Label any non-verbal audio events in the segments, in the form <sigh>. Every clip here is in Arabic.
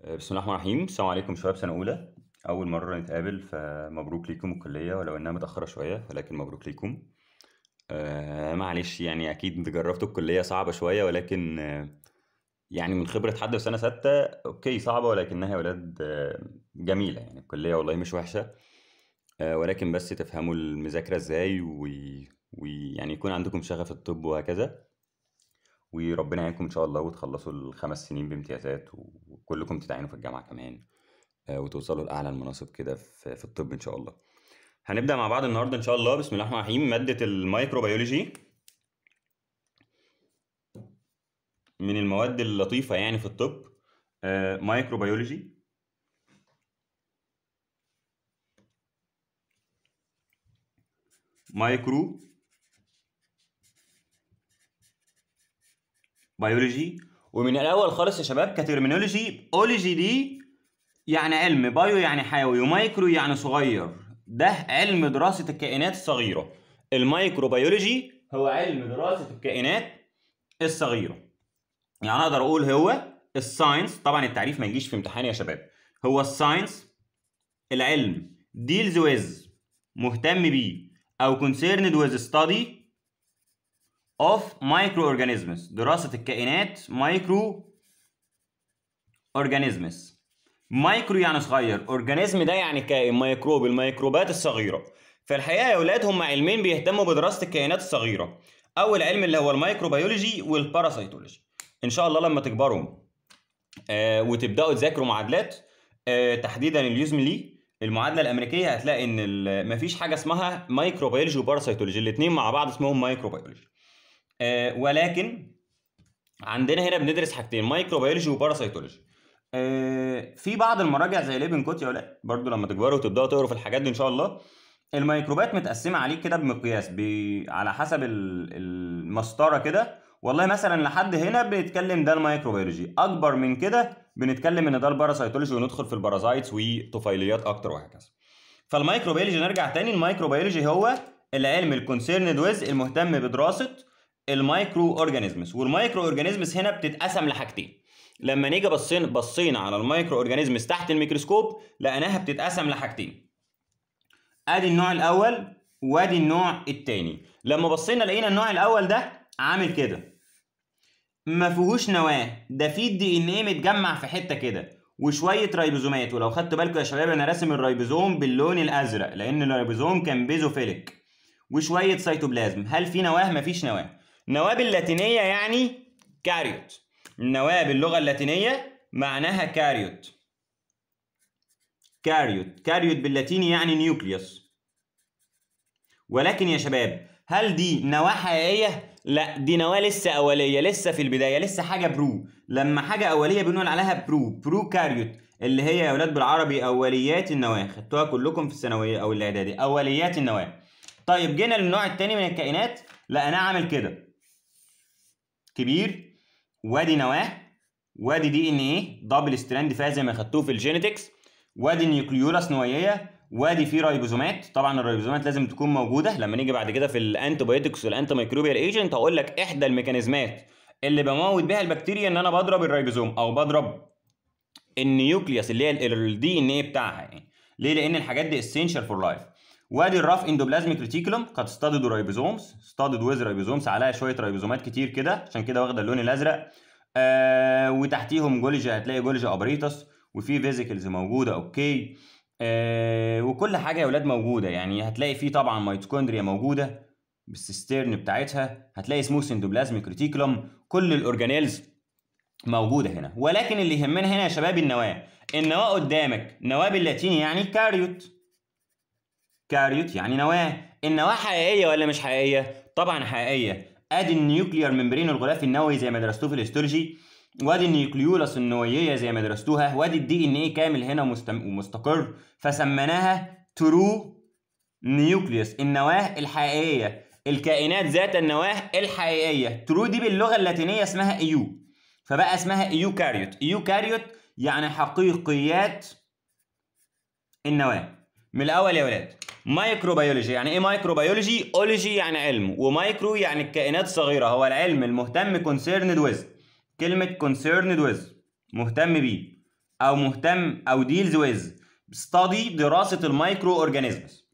آه، بسم الله الرحمن الرحيم السلام عليكم شباب سنة أولى أول مرة نتقابل فمبروك ليكم الكلية ولو إنها متأخرة شوية ولكن مبروك ليكم آه معلش يعني أكيد أنت جربتوا الكلية صعبة شوية ولكن آه، يعني من خبرة حد في سنة ستة أوكي صعبة ولكنها يا ولاد آه، جميلة يعني الكلية والله مش وحشة آه ولكن بس تفهموا المذاكرة إزاي ويعني وي يعني يكون عندكم شغف الطب وهكذا وربنا يعينكم ان شاء الله وتخلصوا الخمس سنين بامتيازات وكلكم تتعينوا في الجامعه كمان آه، وتوصلوا لاعلى المناصب كده في الطب ان شاء الله هنبدا مع بعض النهارده ان شاء الله بسم الله الرحمن الرحيم ماده الميكروبيولوجي من المواد اللطيفه يعني في الطب آه، مايكروبيولوجي مايكرو بيولوجي ومن الاول خالص يا شباب كترمينولوجي اولوجي دي يعني علم بايو يعني حيوي ومايكرو يعني صغير ده علم دراسه الكائنات الصغيره المايكروبيولوجي هو علم دراسه الكائنات الصغيره يعني اقدر اقول هو الساينس طبعا التعريف ما يجيش في امتحان يا شباب هو الساينس العلم ديلز ويز مهتم بيه او كونسيرند ويز ستادي of microorganisms دراسه الكائنات مايكرو organisms مايكرو يعني صغير اورجانيزم ده يعني كائن ميكروب الميكروبات الصغيره فالحقيقة يا اولاد هم علمين بيهتموا بدراسه الكائنات الصغيره اول علم اللي هو الميكروبيولوجي والباراسيتولوجي ان شاء الله لما تكبروا آه وتبداوا تذاكروا معادلات آه تحديدا اليوزملي المعادله الامريكيه هتلاقي ان مفيش حاجه اسمها مايكروبيولوجي وباراسيتولوجي الاتنين مع بعض اسمهم مايكروبيولوجي آه، ولكن عندنا هنا بندرس حاجتين مايكروبيولوجي وباراسيتولوجي آه، في بعض المراجع زي ليبن كوتيا ولا برضو لما تكبروا وتبداوا تقروا في الحاجات دي ان شاء الله الميكروبات متقسمه عليك كده بمقياس بي على حسب المسطره كده والله مثلا لحد هنا بنتكلم ده الميكروبيولوجي اكبر من كده بنتكلم ان ده الباراسيتولوجي وندخل في البارازايتس وطفيليات اكتر وهكذا فالمايكروبيولوجي نرجع تاني المايكروبيولوجي هو العلم الكونسيرند ويز المهتم بدراسه المايكرو اورجانيزمز والمايكرو اورجانيزمز هنا بتتقسم لحاجتين لما نيجي بصينا بصينا على المايكرو اورجانيزمز تحت الميكروسكوب لقيناها بتتقسم لحاجتين ادي النوع الاول وادي النوع الثاني لما بصينا لقينا النوع الاول ده عامل كده ما فيهوش نواه ده فيه الدي ان ايه متجمع في حته كده وشويه رايبوزومات ولو خدتوا بالكم يا شباب انا راسم الرايبوزوم باللون الازرق لان الرايبوزوم كان بيزوفيليك وشويه سيتوبلازم هل في نواه مفيش نواه نواب اللاتينية يعني كاريوت نواب باللغة اللاتينية معناها كاريوت كاريوت كاريوت باللاتيني يعني نيوكليوس ولكن يا شباب هل دي نواه حقيقية؟ لا دي نواه لسه أولية لسه في البداية لسه حاجة برو لما حاجة أولية بنقول عليها برو برو كاريوت اللي هي يا ولاد بالعربي أوليات النواه خدتوها كلكم في الثانوية أو الإعدادي أوليات النواه طيب جينا للنوع الثاني من الكائنات لا أنا عامل كده كبير وادي نواه وادي دي ان ايه دبل ستراند فيها زي ما خدتوه في الجينيتكس وادي نيوكليولاس نوييه وادي فيه رايبوزومات طبعا الرايبوزومات لازم تكون موجوده لما نيجي بعد كده في الانتيبيوتكس والانتي مايكروبيال ايجنت هقول لك احدى الميكانيزمات اللي بموت بيها البكتيريا ان انا بضرب الرايبوزوم او بضرب النيوكليوس اللي هي الدي ان ايه بتاعها يعني ليه لان الحاجات دي اسينشال فور لايف وادي الرف اندوبلازميك ريتيكولم قد ستادد رايبوزومز ستادد ويز رايبوزومز عليها شويه رايبوزومات كتير كده عشان كده واخده اللون الازرق آه وتحتيهم جولجا هتلاقي جولجا ابريتس وفي فيزيكلز موجوده اوكي آه وكل حاجه يا ولاد موجوده يعني هتلاقي في طبعا ميتوكوندريا موجوده بالسيسترن بتاعتها هتلاقي سموث اندوبلازميك ريتيكولم كل الاورجانيلز موجوده هنا ولكن اللي يهمنا هنا يا شباب النواه النواه قدامك نواه باللاتيني يعني كاريوت كاريوت يعني نواه النواه حقيقيه ولا مش حقيقيه طبعا حقيقيه ادي النيوكليار ممبرين الغلاف النووي زي ما درستوه في الاسترجي وادي النيوكليولس النوويه زي ما درستوها وادي الدي ان ايه كامل هنا ومستقر فسميناها ترو نيوكليوس النواه الحقيقيه الكائنات ذات النواه الحقيقيه ترو دي باللغه اللاتينيه اسمها ايو e فبقى اسمها ايو e كاريوت ايو e كاريوت يعني حقيقيات النواه من الاول يا ولاد مايكروبيولوجي يعني ايه مايكروبيولوجي اولوجي يعني علم ومايكرو يعني الكائنات الصغيره هو العلم المهتم كونسيرند ويز كلمه كونسيرند ويز مهتم بيه او مهتم او ديلز ويز ستادي دراسه المايكرو اورجانيزمز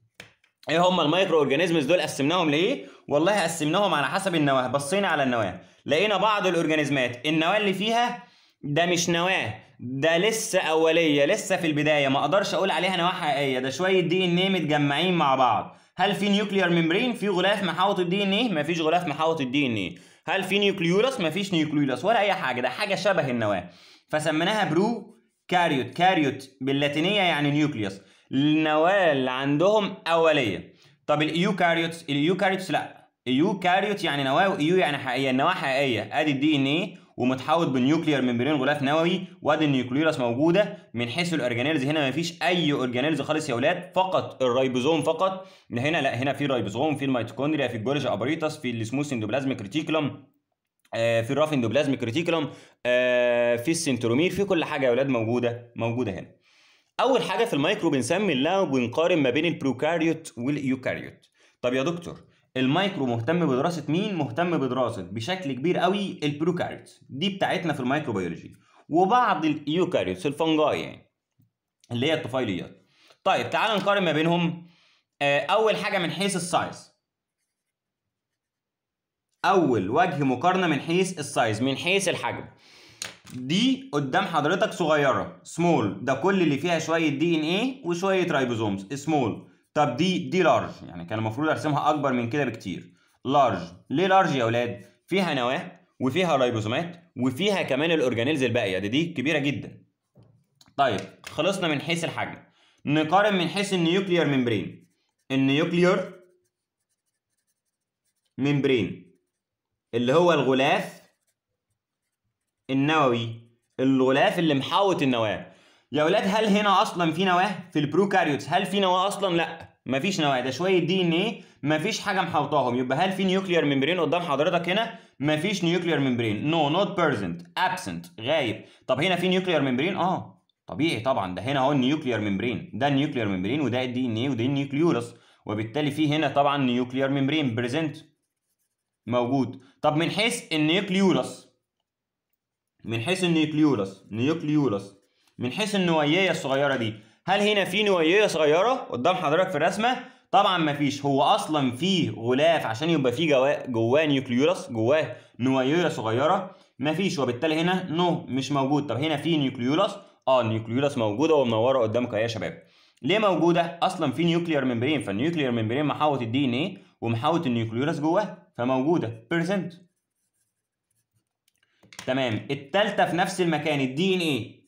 ايه هم المايكرو اورجانيزمز دول قسمناهم لايه والله قسمناهم على حسب النواه بصينا على النواه لقينا بعض الاورجانيزمات النواه اللي فيها ده مش نواه ده لسه اوليه لسه في البدايه ما اقدرش اقول عليها نواه حقيقيه ده شويه دي ان ايه متجمعين مع بعض هل في نيوكليير ميمبرين في غلاف محوط الدي ان ايه مفيش غلاف محوط الدي ان ايه هل في نيوكليولس مفيش نيوكليولس ولا اي حاجه ده حاجه شبه النواه فسميناها برو كاريوت كاريوت باللاتينيه يعني نيوكليوس النواه اللي عندهم اوليه طب الايوكاريوتس الايوكاريوتس لا ايوكاريوت يعني نواه وايو e يعني حقيقيه النواه حقيقيه ادي الدي ان ايه ومتحوط بنيوكلير ميمبرين غلاف نووي وادي النيوكليرس موجوده من حيث الاورجانيلز هنا ما فيش اي اورجانيلز خالص يا اولاد فقط الرايبوزوم فقط هنا لا هنا في الرايبوزوم في الميتوكوندريا في الجورج ابريتاس في السموث اندوبلازميك ريتيكولم آه، في الراف اندوبلازميك ريتيكولم آه، في السنترومير في كل حاجه يا اولاد موجوده موجوده هنا اول حاجه في المايكرو بنسمي الله وبنقارن ما بين البروكاريوت والايوكاريوت طب يا دكتور المايكرو مهتم بدراسه مين مهتم بدراسه بشكل كبير قوي البروكاريوتس دي بتاعتنا في الميكروبيولوجي وبعض اليوكاريوتس الفنجاي يعني اللي هي الطفيليات طيب تعال نقارن ما بينهم آه، اول حاجه من حيث السايز اول وجه مقارنه من حيث السايز من حيث الحجم دي قدام حضرتك صغيره سمول ده كل اللي فيها شويه دي ان ايه وشويه رايبوزومز سمول طب دي دي لارج يعني كان المفروض ارسمها اكبر من كده بكتير لارج ليه لارج يا اولاد فيها نواه وفيها رايبوزومات وفيها كمان الاورجانيلز الباقيه دي دي كبيره جدا طيب خلصنا من حيث الحجم نقارن من حيث النيوكليير ممبرين النيوكليير ممبرين اللي هو الغلاف النووي الغلاف اللي محوط النواه يا ولاد هل هنا اصلا في نواه في البروكاريوتس هل في نواه اصلا لا مفيش نواه ده شويه دي ان ايه مفيش حاجه محوطاهم يبقى هل في نيوكليير ممبرين قدام حضرتك هنا مفيش نيوكليير ممبرين نو نوت بيرزنت ابسنت غايب طب هنا في نيوكليير ممبرين اه طبيعي طبعا ده هنا اهو النيوكليير ممبرين ده النيوكليير ممبرين وده الدي ان ايه وده النيوكليولس وبالتالي في هنا طبعا نيوكليير ممبرين بريزنت موجود طب من حيث النيوكليولس من حيث النيوكليولس نيوكليولس من حيث النوايه الصغيره دي هل هنا في نوايه صغيره قدام حضرتك في الرسمه طبعا مفيش هو اصلا في غلاف عشان يبقى فيه جواه جواه نيوكليولس جواه نوايه صغيره مفيش وبالتالي هنا نو مش موجود طب هنا في نيوكليولس اه النيوكليولس موجوده ومنوره قدامك يا شباب ليه موجوده اصلا في نيوكليير ممبرين فالنيوكليير ممبرين محوط الدي ان ايه ومحوط النيوكليولس جواه فموجوده بريزنت تمام التالتة في نفس المكان الدي ان ايه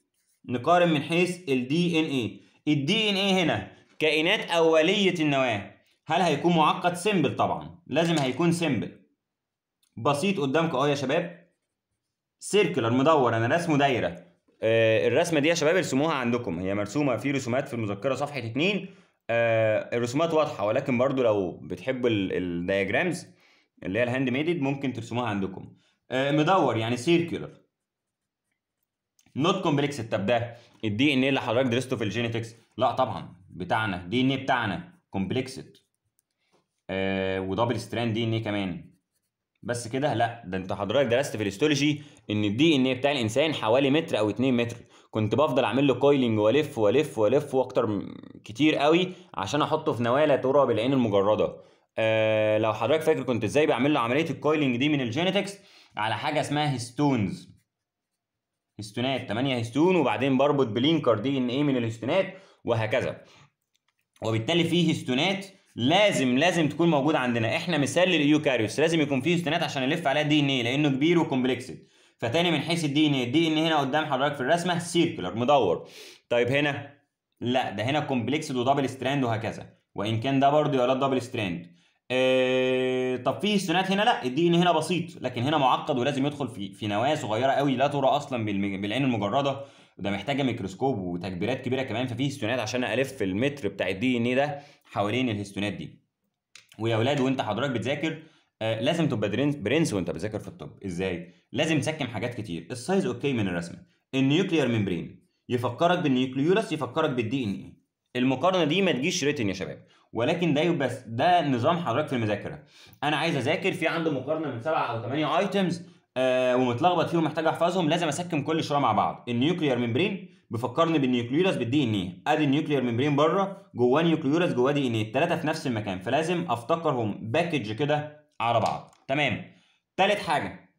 نقارن من حيث الدي ان ال الدي ان اي هنا كائنات اوليه النواه هل هيكون معقد سيمبل طبعا لازم هيكون سيمبل بسيط قدامكم اهو يا شباب سيركلر مدور انا رسمه دايره آه الرسمه دي يا شباب ارسموها عندكم هي مرسومه في رسومات في المذكره صفحه 2 آه الرسومات واضحه ولكن برضو لو بتحبوا الدياجرامز اللي هي الهاند ميدد ممكن ترسموها عندكم آه مدور يعني سيركلر نوت كومبلكس طب ده الدي ان ايه اللي حضرتك درسته في الجينيتكس لا طبعا بتاعنا دي ان ايه بتاعنا كومبلكسد آه ودبل ستراند دي ان ايه كمان بس كده لا ده انت حضرتك درست في الهيستولوجي ان الدي ان ايه بتاع الانسان حوالي متر او 2 متر كنت بفضل اعمل له كويلنج والف والف والف واكتر كتير قوي عشان احطه في نواه لا ترى بالعين المجرده آه لو حضرتك فاكر كنت ازاي بعمل له عمليه الكويلنج دي من الجينيتكس على حاجه اسمها هيستونز هيستونات 8 هيستون وبعدين بربط بلينكر دي ان ايه من الهيستونات وهكذا وبالتالي في هيستونات لازم لازم تكون موجوده عندنا احنا مثال لليوكاريوس لازم يكون فيه هيستونات عشان نلف عليها دي ان ايه لانه كبير وكومبلكسد فتاني من حيث الدي ان ايه الدي ان هنا قدام حضرتك في الرسمه سيركلر مدور طيب هنا لا ده هنا كومبلكسد ودبل ستراند وهكذا وان كان ده برضه يا دبل ستراند آه طب في هيستونات هنا لا الدي ان هنا بسيط لكن هنا معقد ولازم يدخل في في نواه صغيره قوي لا ترى اصلا بالعين المجرده وده محتاجه ميكروسكوب وتكبيرات كبيره كمان ففي هيستونات عشان الف المتر بتاع الدي ان ده حوالين الهيستونات دي ويا اولاد وانت حضرتك بتذاكر آه لازم تبقى برنس وانت بتذاكر في الطب ازاي لازم تسكم حاجات كتير السايز اوكي من الرسمه النيوكليير ميمبرين يفكرك بالنيوكليولس يفكرك بالدي ان ايه المقارنه دي ما تجيش ريتن يا شباب ولكن ده بس ده نظام حضرتك في المذاكره انا عايز اذاكر في عندي مقارنه من سبعه او ثمانيه ايتمز آه ومتلخبط فيهم محتاج احفظهم لازم اسكم كل شويه مع بعض النيوكليير ممبرين بفكرني بالنيوكليولس بالدي ان ايه ادي النيوكليير ممبرين بره جواه نيوكليولس جواه دي ان ايه الثلاثه في نفس المكان فلازم افتكرهم باكج كده على بعض تمام ثالث حاجه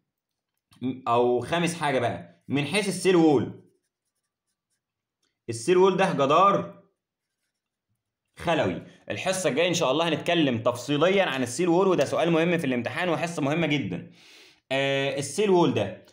او خامس حاجه بقى من حيث السيل وول السيل وول ده جدار خلوي الحصه الجايه ان شاء الله هنتكلم تفصيليا عن السيل وول وده سؤال مهم في الامتحان وحصه مهمه جدا آه السيل وول ده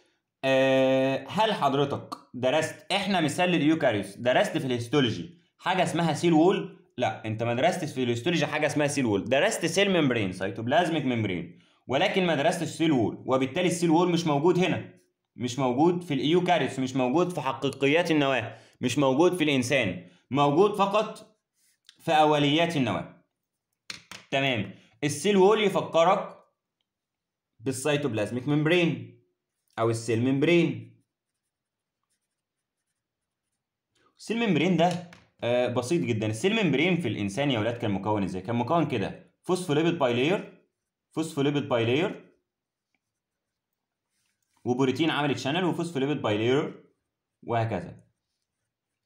آه هل حضرتك درست احنا مثال اليوكاريوس درست في الهيستولوجي حاجه اسمها سيل وول لا انت ما درستش في الهيستولوجي حاجه اسمها سيل وول درست سيل ممبرين سيتوبلازميك ممبرين ولكن ما درستش سيل وول وبالتالي السيل وول مش موجود هنا مش موجود في الايوكاريوس مش موجود في حقيقيات النواه مش موجود في الانسان موجود فقط في أوليات النواة تمام السيل وول يفكرك بالسيتوبلازميك ميمبرين أو السيل ميمبرين السيل ميمبرين ده آه، بسيط جدا السيل ميمبرين في الإنسان يا ولاد كان مكون إزاي؟ كان مكون كده فوسفوليبيد بايلير فوسفوليبيد بايلير وبروتين عملت شانل وفوسفوليبيد بايلير وهكذا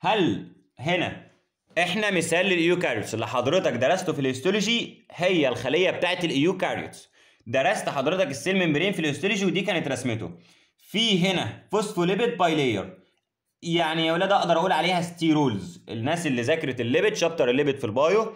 هل هنا احنا مثال للايوكاريوتس اللي حضرتك درسته في الهيستولوجي هي الخليه بتاعه الايوكاريوتس درست حضرتك السيل ممبرين في الهيستولوجي ودي كانت رسمته في هنا فوسفوليبيد بايلير يعني يا ولاد اقدر اقول عليها ستيرولز الناس اللي ذاكرت الليبيد شابتر الليبيد في البايو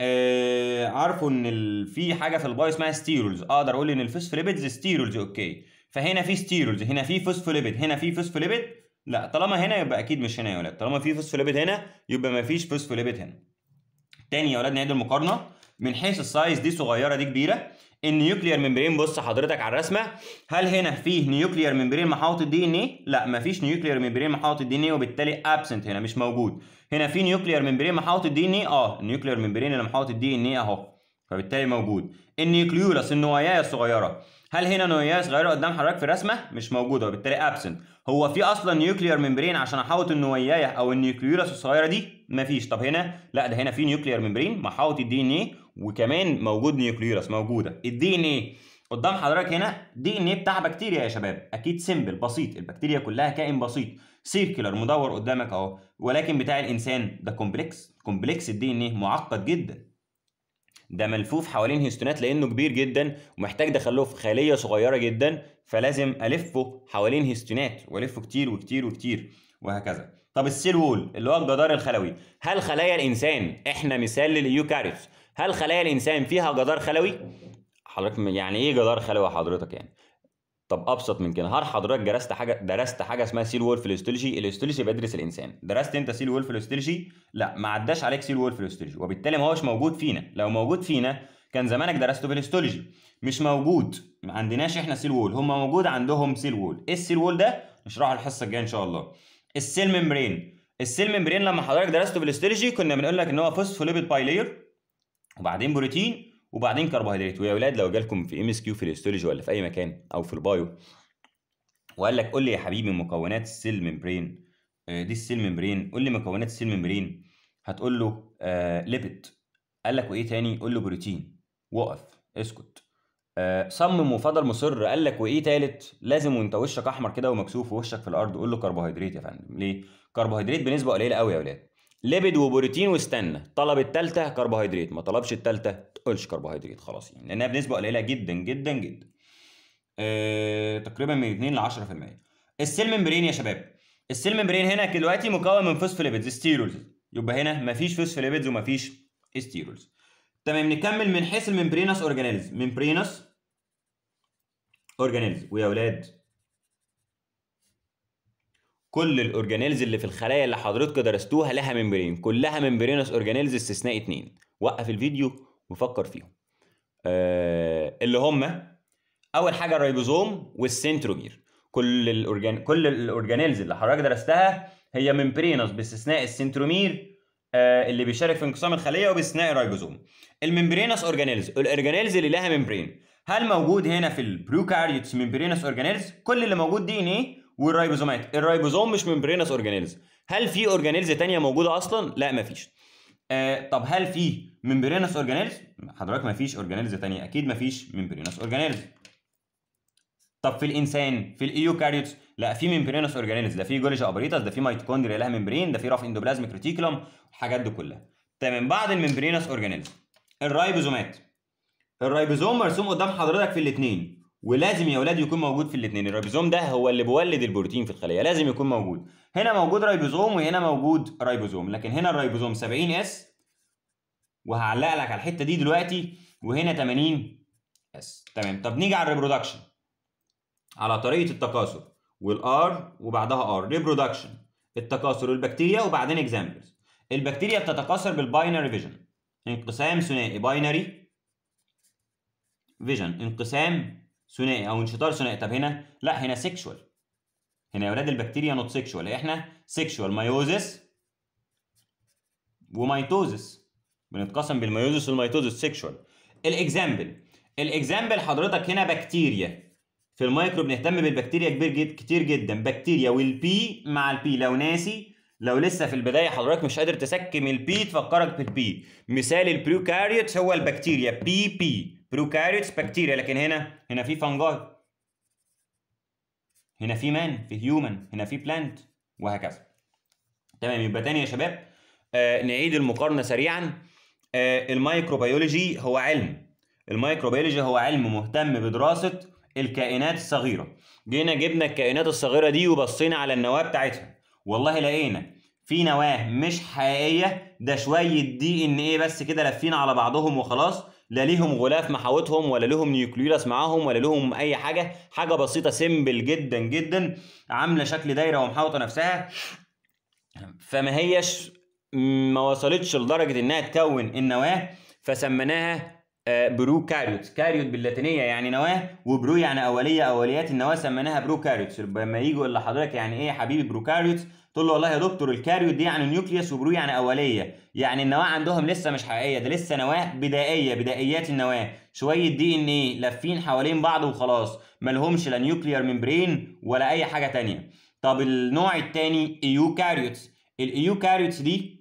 آه عارفوا ان ال... في حاجه في البايو اسمها ستيرولز اقدر اقول ان الفوسفوليبيدز ستيرولز اوكي فهنا في ستيرولز هنا في فوسفوليبيد هنا في فوسفوليبيد لا طالما هنا يبقى اكيد مش هنا يا ولاد طالما في فوسفوليبيد هنا يبقى ما فيش فوسفوليبيد هنا تاني يا ولاد نعيد المقارنه من حيث السايز دي صغيره دي كبيره النيوكليير ممبرين بص حضرتك على الرسمه هل هنا فيه نيوكليير ممبرين محاوط الدي ان ايه لا مفيش نيوكليير ممبرين محاوط الدي ان ايه وبالتالي ابسنت هنا مش موجود هنا في نيوكليير ممبرين محاوط الدي ان ايه اه النيوكليير ممبرين اللي محاوط الدي ان ايه اهو فبالتالي موجود النيوكليولس النوايا الصغيره هل هنا نوايا صغيره قدام حضرتك في الرسمه مش موجوده وبالتالي ابسنت هو في اصلا نيوكليير ممبرين عشان احوط النويايه او النيوكليولس الصغيره دي مفيش طب هنا لا ده هنا في نيوكليير ممبرين محاوط الدي ان ايه وكمان موجود نيوكليولس موجوده الدي ان ايه قدام حضرتك هنا دي ان ايه بتاع بكتيريا يا شباب اكيد سيمبل بسيط البكتيريا كلها كائن بسيط سيركلر مدور قدامك اهو ولكن بتاع الانسان ده كومبلكس كومبلكس الدي ان ايه معقد جدا ده ملفوف حوالين هيستونات لانه كبير جدا ومحتاج دخله في خليه صغيره جدا فلازم الفه حوالين هيستونات والفه كتير وكتير وكتير وهكذا طب السيل وول اللي هو الجدار الخلوي هل خلايا الانسان احنا مثال للايوكاريوتس هل خلايا الانسان فيها جدار خلوي حضرتك يعني ايه جدار خلوي حضرتك يعني طب ابسط من كده هل حضرتك درست حاجه درست حاجه اسمها سيل وولف الاستولوجي الاستولوجي بيدرس الانسان درست انت سيل وولف الاستولوجي لا ما عداش عليك سيل وولف الاستولوجي وبالتالي ما هوش موجود فينا لو موجود فينا كان زمانك درسته في مش موجود ما عندناش احنا سيل وول هم موجود عندهم سيل وول ايه السيل وول ده نشرحه الحصه الجايه ان شاء الله السيل ممبرين السيل ممبرين لما حضرتك درسته في كنا بنقول لك ان هو فوسفوليبيد بايلير وبعدين بروتين وبعدين كربوهيدرات ويا ولاد لو جالكم في ام اس كيو في الهيستولوجي ولا في اي مكان او في البايو وقال لك قول لي يا حبيبي مكونات السيل ممبرين آه، دي السيل ممبرين قول لي مكونات السيل ممبرين هتقول له ليبيد آه، قال لك وايه تاني قول له بروتين وقف اسكت آه، صمم وفضل مصر قال لك وايه تالت لازم وانت وشك احمر كده ومكسوف ووشك في الارض قول له كربوهيدرات يا فندم ليه كربوهيدرات بنسبه قليله قوي يا ولاد ليبيد وبروتين واستنى طلب الثالثه كربوهيدرات ما طلبش الثالثه تقولش كربوهيدرات خلاص يعني لانها بنسبه قليله جدا جدا جدا آه تقريبا من 2 ل 10% السيل ممبرين يا شباب السيل ممبرين هنا دلوقتي مكون من فوسفوليبيدز ستيرولز يبقى هنا مفيش فوسفوليبيدز ومفيش ستيرولز تمام نكمل من حيث الممبرينس اورجانيلز ممبرينس اورجانيلز ويا اولاد كل الاورجانيلز اللي في الخلايا اللي حضرتك درستوها لها ممبرين كلها ممبرينس اورجانيلز استثناء اثنين وقف الفيديو وفكر فيهم آه اللي هم اول حاجه الريبوزوم والسنتروجير كل الاورجان كل الاورجانيلز اللي حضرتك درستها هي ممبرينوس باستثناء السنترومير آه اللي بيشارك في انقسام الخليه وباستثناء الريبوزوم الممبرينوس اورجانيلز الاورجانيلز اللي لها ممبرين هل موجود هنا في البروكاريوتس ممبرينوس اورجانيلز كل اللي موجود دي ان ايه والريبوزومات الريبوزوم مش ممبرينوس اورجانيلز هل في اورجانيلز تانية موجوده اصلا لا مفيش آه طب هل في ممبرينس اورجانيلز حضرتك ما فيش اورجانيلز تانية اكيد ما فيش ممبرينس اورجانيلز طب في الانسان في الايوكاريوتس لا في ممبرينس اورجانيلز ده في جولجا ابريتاس ده في ميتوكوندريا لها ممبرين ده في رف اندوبلازميك ريتيكولم الحاجات دي كلها تمام بعد الممبرينس اورجانيلز الرايبوزومات الرايبوزوم مرسوم قدام حضرتك في الاثنين ولازم يا اولاد يكون موجود في الاثنين الريبوزوم ده هو اللي بيولد البروتين في الخليه لازم يكون موجود هنا موجود ريبوزوم وهنا موجود ريبوزوم لكن هنا الريبوزوم 70 اس وهعلق لك على الحته دي دلوقتي وهنا 80 اس تمام طب نيجي على الريبرودكشن على طريقه التكاثر والار وبعدها ار ريبرودكشن التكاثر البكتيريا وبعدين اكزامبلز البكتيريا بتتكاثر بالباينري فيجن انقسام ثنائي باينري فيجن انقسام ثنائي او انشطار ثنائي طب هنا لا هنا سيكشوال هنا يا اولاد البكتيريا نوت سيكشوال احنا سيكشوال مايوزس وميتوزس بنتقسم بالمايوزس والميتوزس سيكشوال الاكزامبل الاكزامبل حضرتك هنا بكتيريا في المايكرو بنهتم بالبكتيريا كبير جد كتير جدا بكتيريا والبي مع البي لو ناسي لو لسه في البدايه حضرتك مش قادر تسكم البي تفكرك بالبي مثال البروكاريوتس هو البكتيريا بي بي بروكاريوتس بكتيريا لكن هنا هنا في فانجاي هنا في مان في هيومن هنا في بلانت وهكذا تمام يبقى تاني يا شباب آه نعيد المقارنه سريعا آه المايكروبيولوجي هو علم المايكروبيولوجي هو علم مهتم بدراسه الكائنات الصغيره جينا جبنا الكائنات الصغيره دي وبصينا على النواه بتاعتها والله لقينا في نواه مش حقيقيه ده شويه دي ان ايه بس كده لفينا على بعضهم وخلاص لا ليهم غلاف محاوطهم ولا لهم نيوكليولاس معاهم ولا لهم اي حاجه حاجه بسيطه سيمبل جدا جدا عامله شكل دايره ومحاوطه نفسها فما هيش ما وصلتش لدرجه انها تكون النواه فسميناها آه، برو كاريوت كاريوت باللاتينيه يعني نواه وبرو يعني اوليه اوليات النواه سميناها برو كاريوت لما يجي يقول لحضرتك يعني ايه يا حبيبي برو كاريوت تقول له والله يا دكتور الكاريوت دي يعني نيوكليوس وبرو يعني اوليه يعني النواه عندهم لسه مش حقيقيه ده لسه نواه بدائيه بدائيات النواه شويه دي ان ايه لافين حوالين بعض وخلاص مالهمش لا نيوكليير ممبرين ولا اي حاجه ثانيه طب النوع الثاني ايوكاريوتس الايوكاريوتس دي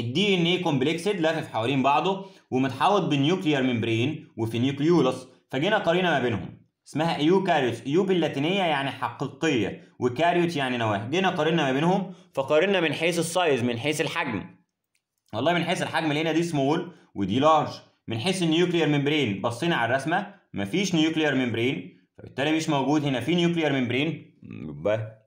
الدي ان ايه كومبلكسد لافف حوالين بعضه ومتحوط بنيوكليير ممبرين وفي نيوكليولس فجينا قارنا ما بينهم اسمها ايوكاريوت ايو باللاتينيه يعني حقيقيه وكاريوت يعني نواه جينا قارنا ما بينهم فقارنا من حيث السايز من حيث الحجم والله من حيث الحجم لقينا دي سمول ودي لارج من حيث النيوكليير ممبرين بصينا على الرسمه مفيش نيوكليير ممبرين فبالتالي مش موجود هنا في نيوكليير ممبرين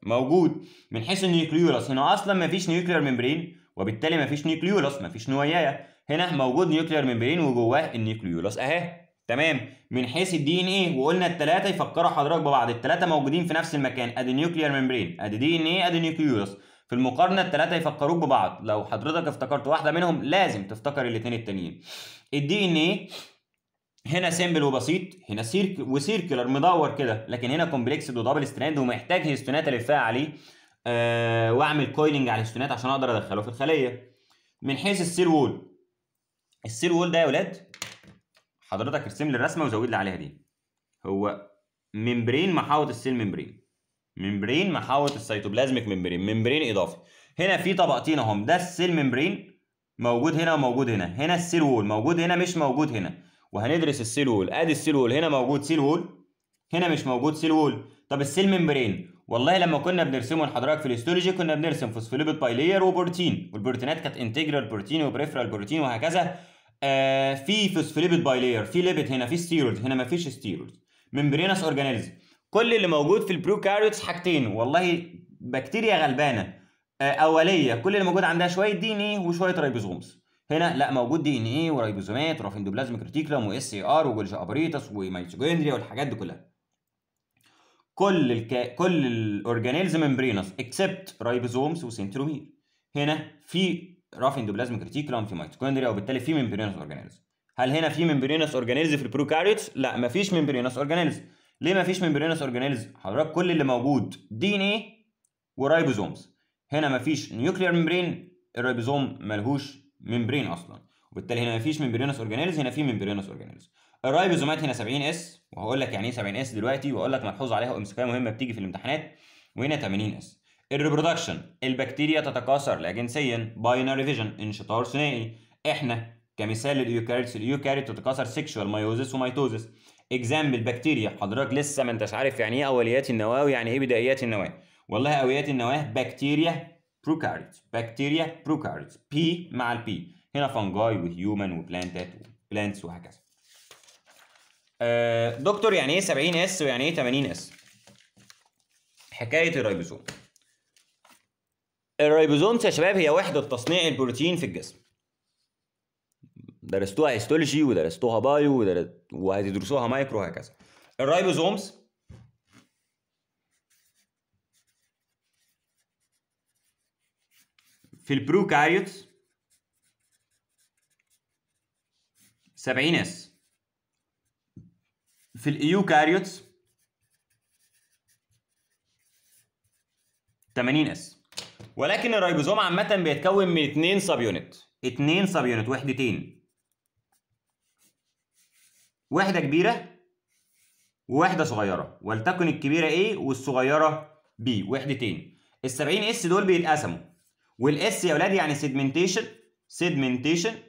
موجود من حيث النيوكليولس هنا اصلا مفيش نيوكليير ممبرين وبالتالي مفيش نيوكليولس مفيش نوايايا هنا موجود نيوكليير ممبرين وجواه النيوكليولس اهي تمام من حيث الدي ان ايه وقلنا الثلاثه يفكروا حضرتك ببعض الثلاثه موجودين في نفس المكان ادي نيوكليير ممبرين ادي دي ان ايه ادي نيوكليولس في المقارنه الثلاثه يفكروك ببعض لو حضرتك افتكرت واحده منهم لازم تفتكر الاثنين التانيين الدي ان ايه هنا سيمبل وبسيط هنا سيرك وسيركلر مدور كده لكن هنا كومبلكس ودبل ستراند ومحتاج هيستونات الفها عليه آه، واعمل كويلنج على الهستونات عشان اقدر ادخله في الخليه من حيث السيل وول السيل وول ده يا ولاد حضرتك ارسم لي الرسمه وزود لي عليها دي هو ممبرين محاوط السيل ممبرين ممبرين محاوط السيتوبلازميك ممبرين ممبرين اضافي هنا في طبقتين اهم ده السيل ممبرين موجود هنا وموجود هنا هنا السيل وول موجود هنا مش موجود هنا وهندرس السيل وول ادي السيل وول هنا موجود سيل وول هنا مش موجود سيل وول طب السيل ممبرين والله لما كنا بنرسمه لحضرتك في الاستولوجي كنا بنرسم فوسفوليبيد بايلير وبروتين والبروتينات كانت انتجرال بروتين وبريفرال بروتين وهكذا آه في فوسفوليبيد بايلير في ليبيد هنا في ستيرويد هنا ما فيش ستيرويد ممبرينس اورجانيزم كل اللي موجود في البروكاريوتس حاجتين والله بكتيريا غلبانه آه اوليه كل اللي موجود عندها شويه دي ان ايه وشويه رايبوزومز هنا لا موجود دي ان ايه ورايبوزومات ورافندوبلازميك ريتيكلم واس اي ار وجولج ابريتس وميتوكوندريا والحاجات دي كلها كل الكا... كل الاورجانيلز ممبرينس اكسبت رايبوزومز وسنترومير هنا في رافين دوبلازميك ريتيكولم في ميتوكوندريا وبالتالي في ممبرينوس اورجانيلز هل هنا في ممبرينوس اورجانيلز في البروكاريوتس لا مفيش ممبرينوس اورجانيلز ليه مفيش ممبرينوس اورجانيلز حضرتك كل اللي موجود دي ان ايه ورايبوزومز هنا مفيش نيوكليير ممبرين الرايبوزوم ملهوش ممبرين اصلا وبالتالي هنا مفيش ممبرينوس اورجانيلز هنا في ممبرينوس اورجانيلز الرايبوزومات هنا 70 اس وهقول لك يعني ايه 70 اس دلوقتي واقول لك ملحوظ عليها وامسكها مهمه بتيجي في الامتحانات وهنا 80 اس الريبرودكشن البكتيريا تتكاثر لا جنسيا باينري فيجن انشطار ثنائي احنا كمثال لليوكاريتس اليوكاريت تتكاثر سيكشوال مايوزيس وميتوزس اكزامبل بكتيريا حضرتك لسه ما انتش عارف يعني ايه اوليات النواه ويعني ايه بدائيات النواه والله اوليات النواه بكتيريا بروكاريت بكتيريا بروكاريت بي مع البي هنا فانجاي وهيومن وبلانتات وبلانتس وهكذا آه، دكتور يعني ايه 70 اس ويعني ايه 80 اس حكايه الريبوزوم الريبوزومز يا شباب هي وحده تصنيع البروتين في الجسم درستوها هيستولوجي ودرستوها بايو ودرست... وهتدرسوها مايكرو وهكذا الريبوزومز في البروكاريوتس 70 اس في الايوكاريوتس 80 اس ولكن الريبوزوم عامه بيتكون من اتنين سب يونت اتنين سب يونت وحدتين وحده كبيره وواحده صغيره ولتكن الكبيره A والصغيره B وحدتين ال 70 اس دول بيتقسموا والاس يا اولاد يعني سيدمنتيشن سيدمنتيشن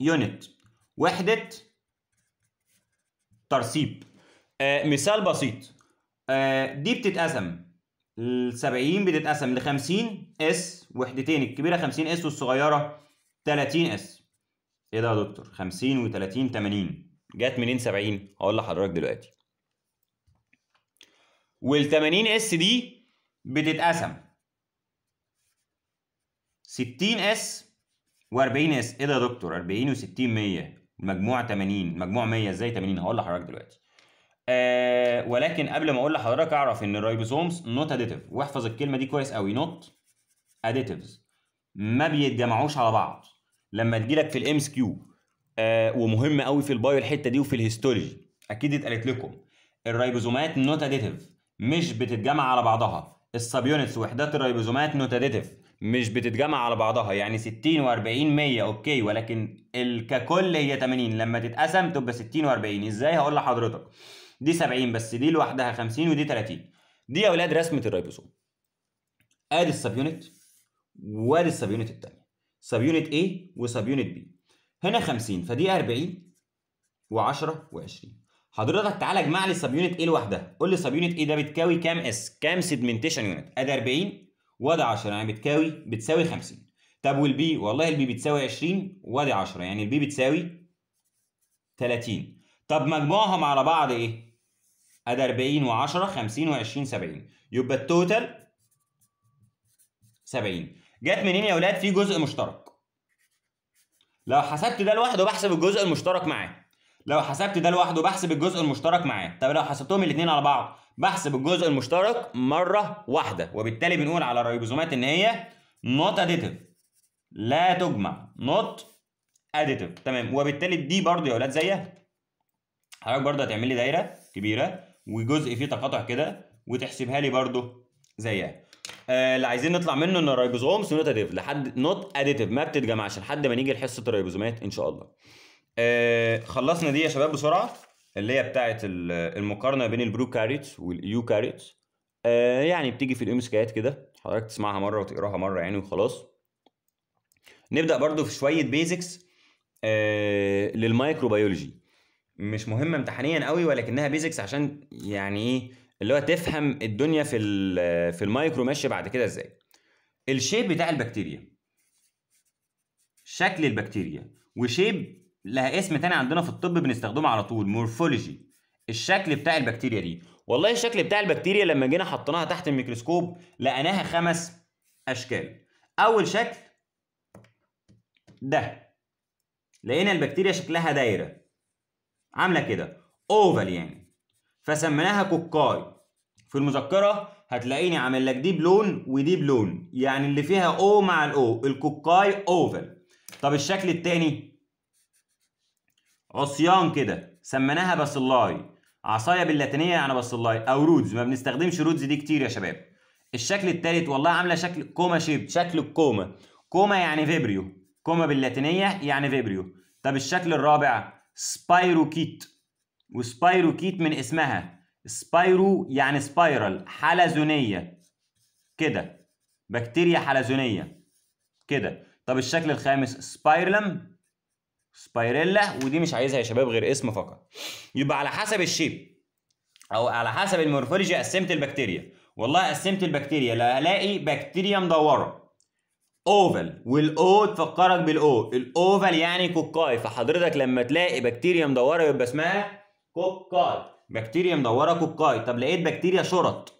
يونت وحدة ترسيب آه، مثال بسيط آه، دي بتتقسم ال 70 بتتقسم ل 50 اس وحدتين الكبيرة 50 اس والصغيرة 30 اس ايه ده يا دكتور 50 و30 80 جت منين 70 هقول لحضرتك دلوقتي وال 80 اس دي بتتقسم 60 اس و40 اس ايه ده يا دكتور 40 و60 100 مجموع 80 مجموع 100 ازاي 80 هقول لحضرتك دلوقتي آه ولكن قبل ما اقول لحضرتك اعرف ان الرايبوزومز نوت اديتيف واحفظ الكلمه دي كويس قوي نوت اديتيفز ما بيتجمعوش على بعض لما تجيلك في الام اس آه، كيو ومهم قوي في البايو الحته دي وفي الهيستولوجي اكيد اتقالت لكم الرايبوزومات نوت اديتيف مش بتتجمع على بعضها السابيونتس وحدات الرايبوزومات نوت اديتيف مش بتتجمع على بعضها يعني 60 و40 100 اوكي ولكن ككل هي 80 لما تتقسم تبقى 60 و40 ازاي هقول لحضرتك دي 70 بس دي لوحدها 50 ودي 30 دي يا اولاد رسمه الريبوسوم ادي السب يونت وادي السب يونت الثانيه سب يونت A وسب يونت B هنا 50 فدي 40 و10 و20 حضرتك تعالى اجمع لي سب يونت A لوحدها قول لي سب يونت A ده بتكوي كام اس كام سيجمنتيشن يونت ادي 40 وادي 10 يعني بتكاوي بتساوي 50 طب والبي والله البي بتساوي 20 وادي 10 يعني البي بتساوي 30 طب مجموعهم على بعض ايه؟ ادي 40 و10 50 و20 70 يبقى التوتال 70 جت منين يا ولاد؟ في جزء مشترك لو حسبت ده لوحده بحسب الجزء المشترك معاه لو حسبت ده لوحده بحسب الجزء المشترك معاه طب لو حسبتهم الاثنين على بعض بحسب الجزء المشترك مرة واحدة وبالتالي بنقول على الريبوزومات إن هي نوت أديتيف لا تجمع نوت أديتيف تمام وبالتالي دي برضه يا ولاد زيها حضرتك برضه هتعمل لي دايرة كبيرة وجزء فيه تقاطع كده وتحسبها لي برضه زيها آه، اللي عايزين نطلع منه ان الريبوزوم نوت اديتيف لحد نوت اديتيف ما بتتجمعش لحد ما نيجي لحصه الريبوزومات ان شاء الله آه، خلصنا دي يا شباب بسرعه اللي هي بتاعه المقارنه بين البروكاريوت واليوكاريوت آه، يعني بتيجي في الامسكات كده حضرتك تسمعها مره وتقراها مره يعني وخلاص نبدا برضو في شويه بيزكس آه، للمايكروبيولوجي مش مهمه امتحانيا قوي ولكنها بيزكس عشان يعني ايه اللي هو تفهم الدنيا في في المايكرو ماشيه بعد كده ازاي الشيب بتاع البكتيريا شكل البكتيريا وشيب لها اسم تاني عندنا في الطب بنستخدمه على طول مورفولوجي الشكل بتاع البكتيريا دي والله الشكل بتاع البكتيريا لما جينا حطيناها تحت الميكروسكوب لقيناها خمس اشكال اول شكل ده لقينا البكتيريا شكلها دايره عامله كده اوفال يعني فسميناها كوكاي في المذكره هتلاقيني عامل لك دي بلون ودي بلون يعني اللي فيها او مع الاو الكوكاي اوفال طب الشكل التاني عصيان كده سميناها باسلاي عصايه باللاتينيه يعني باسلاي او رودز ما بنستخدمش رودز دي كتير يا شباب الشكل الثالث والله عامله شكل كوما شيب شكل الكوما كوما يعني فيبريو كوما باللاتينيه يعني فيبريو طب الشكل الرابع سبايروكيت وسبايروكيت من اسمها سبايرو يعني سبايرال حلزونيه كده بكتيريا حلزونيه كده طب الشكل الخامس سبايرلم سبايريلا ودي مش عايزها يا شباب غير اسم فقط يبقى على حسب الشيب او على حسب المورفولوجي قسمت البكتيريا والله قسمت البكتيريا لا هلاقي بكتيريا مدوره اوفال والاو تفكرك بالاو الاوفال يعني كوكاي فحضرتك لما تلاقي بكتيريا مدوره يبقى اسمها كوكاي بكتيريا مدوره كوكاي طب لقيت بكتيريا شرط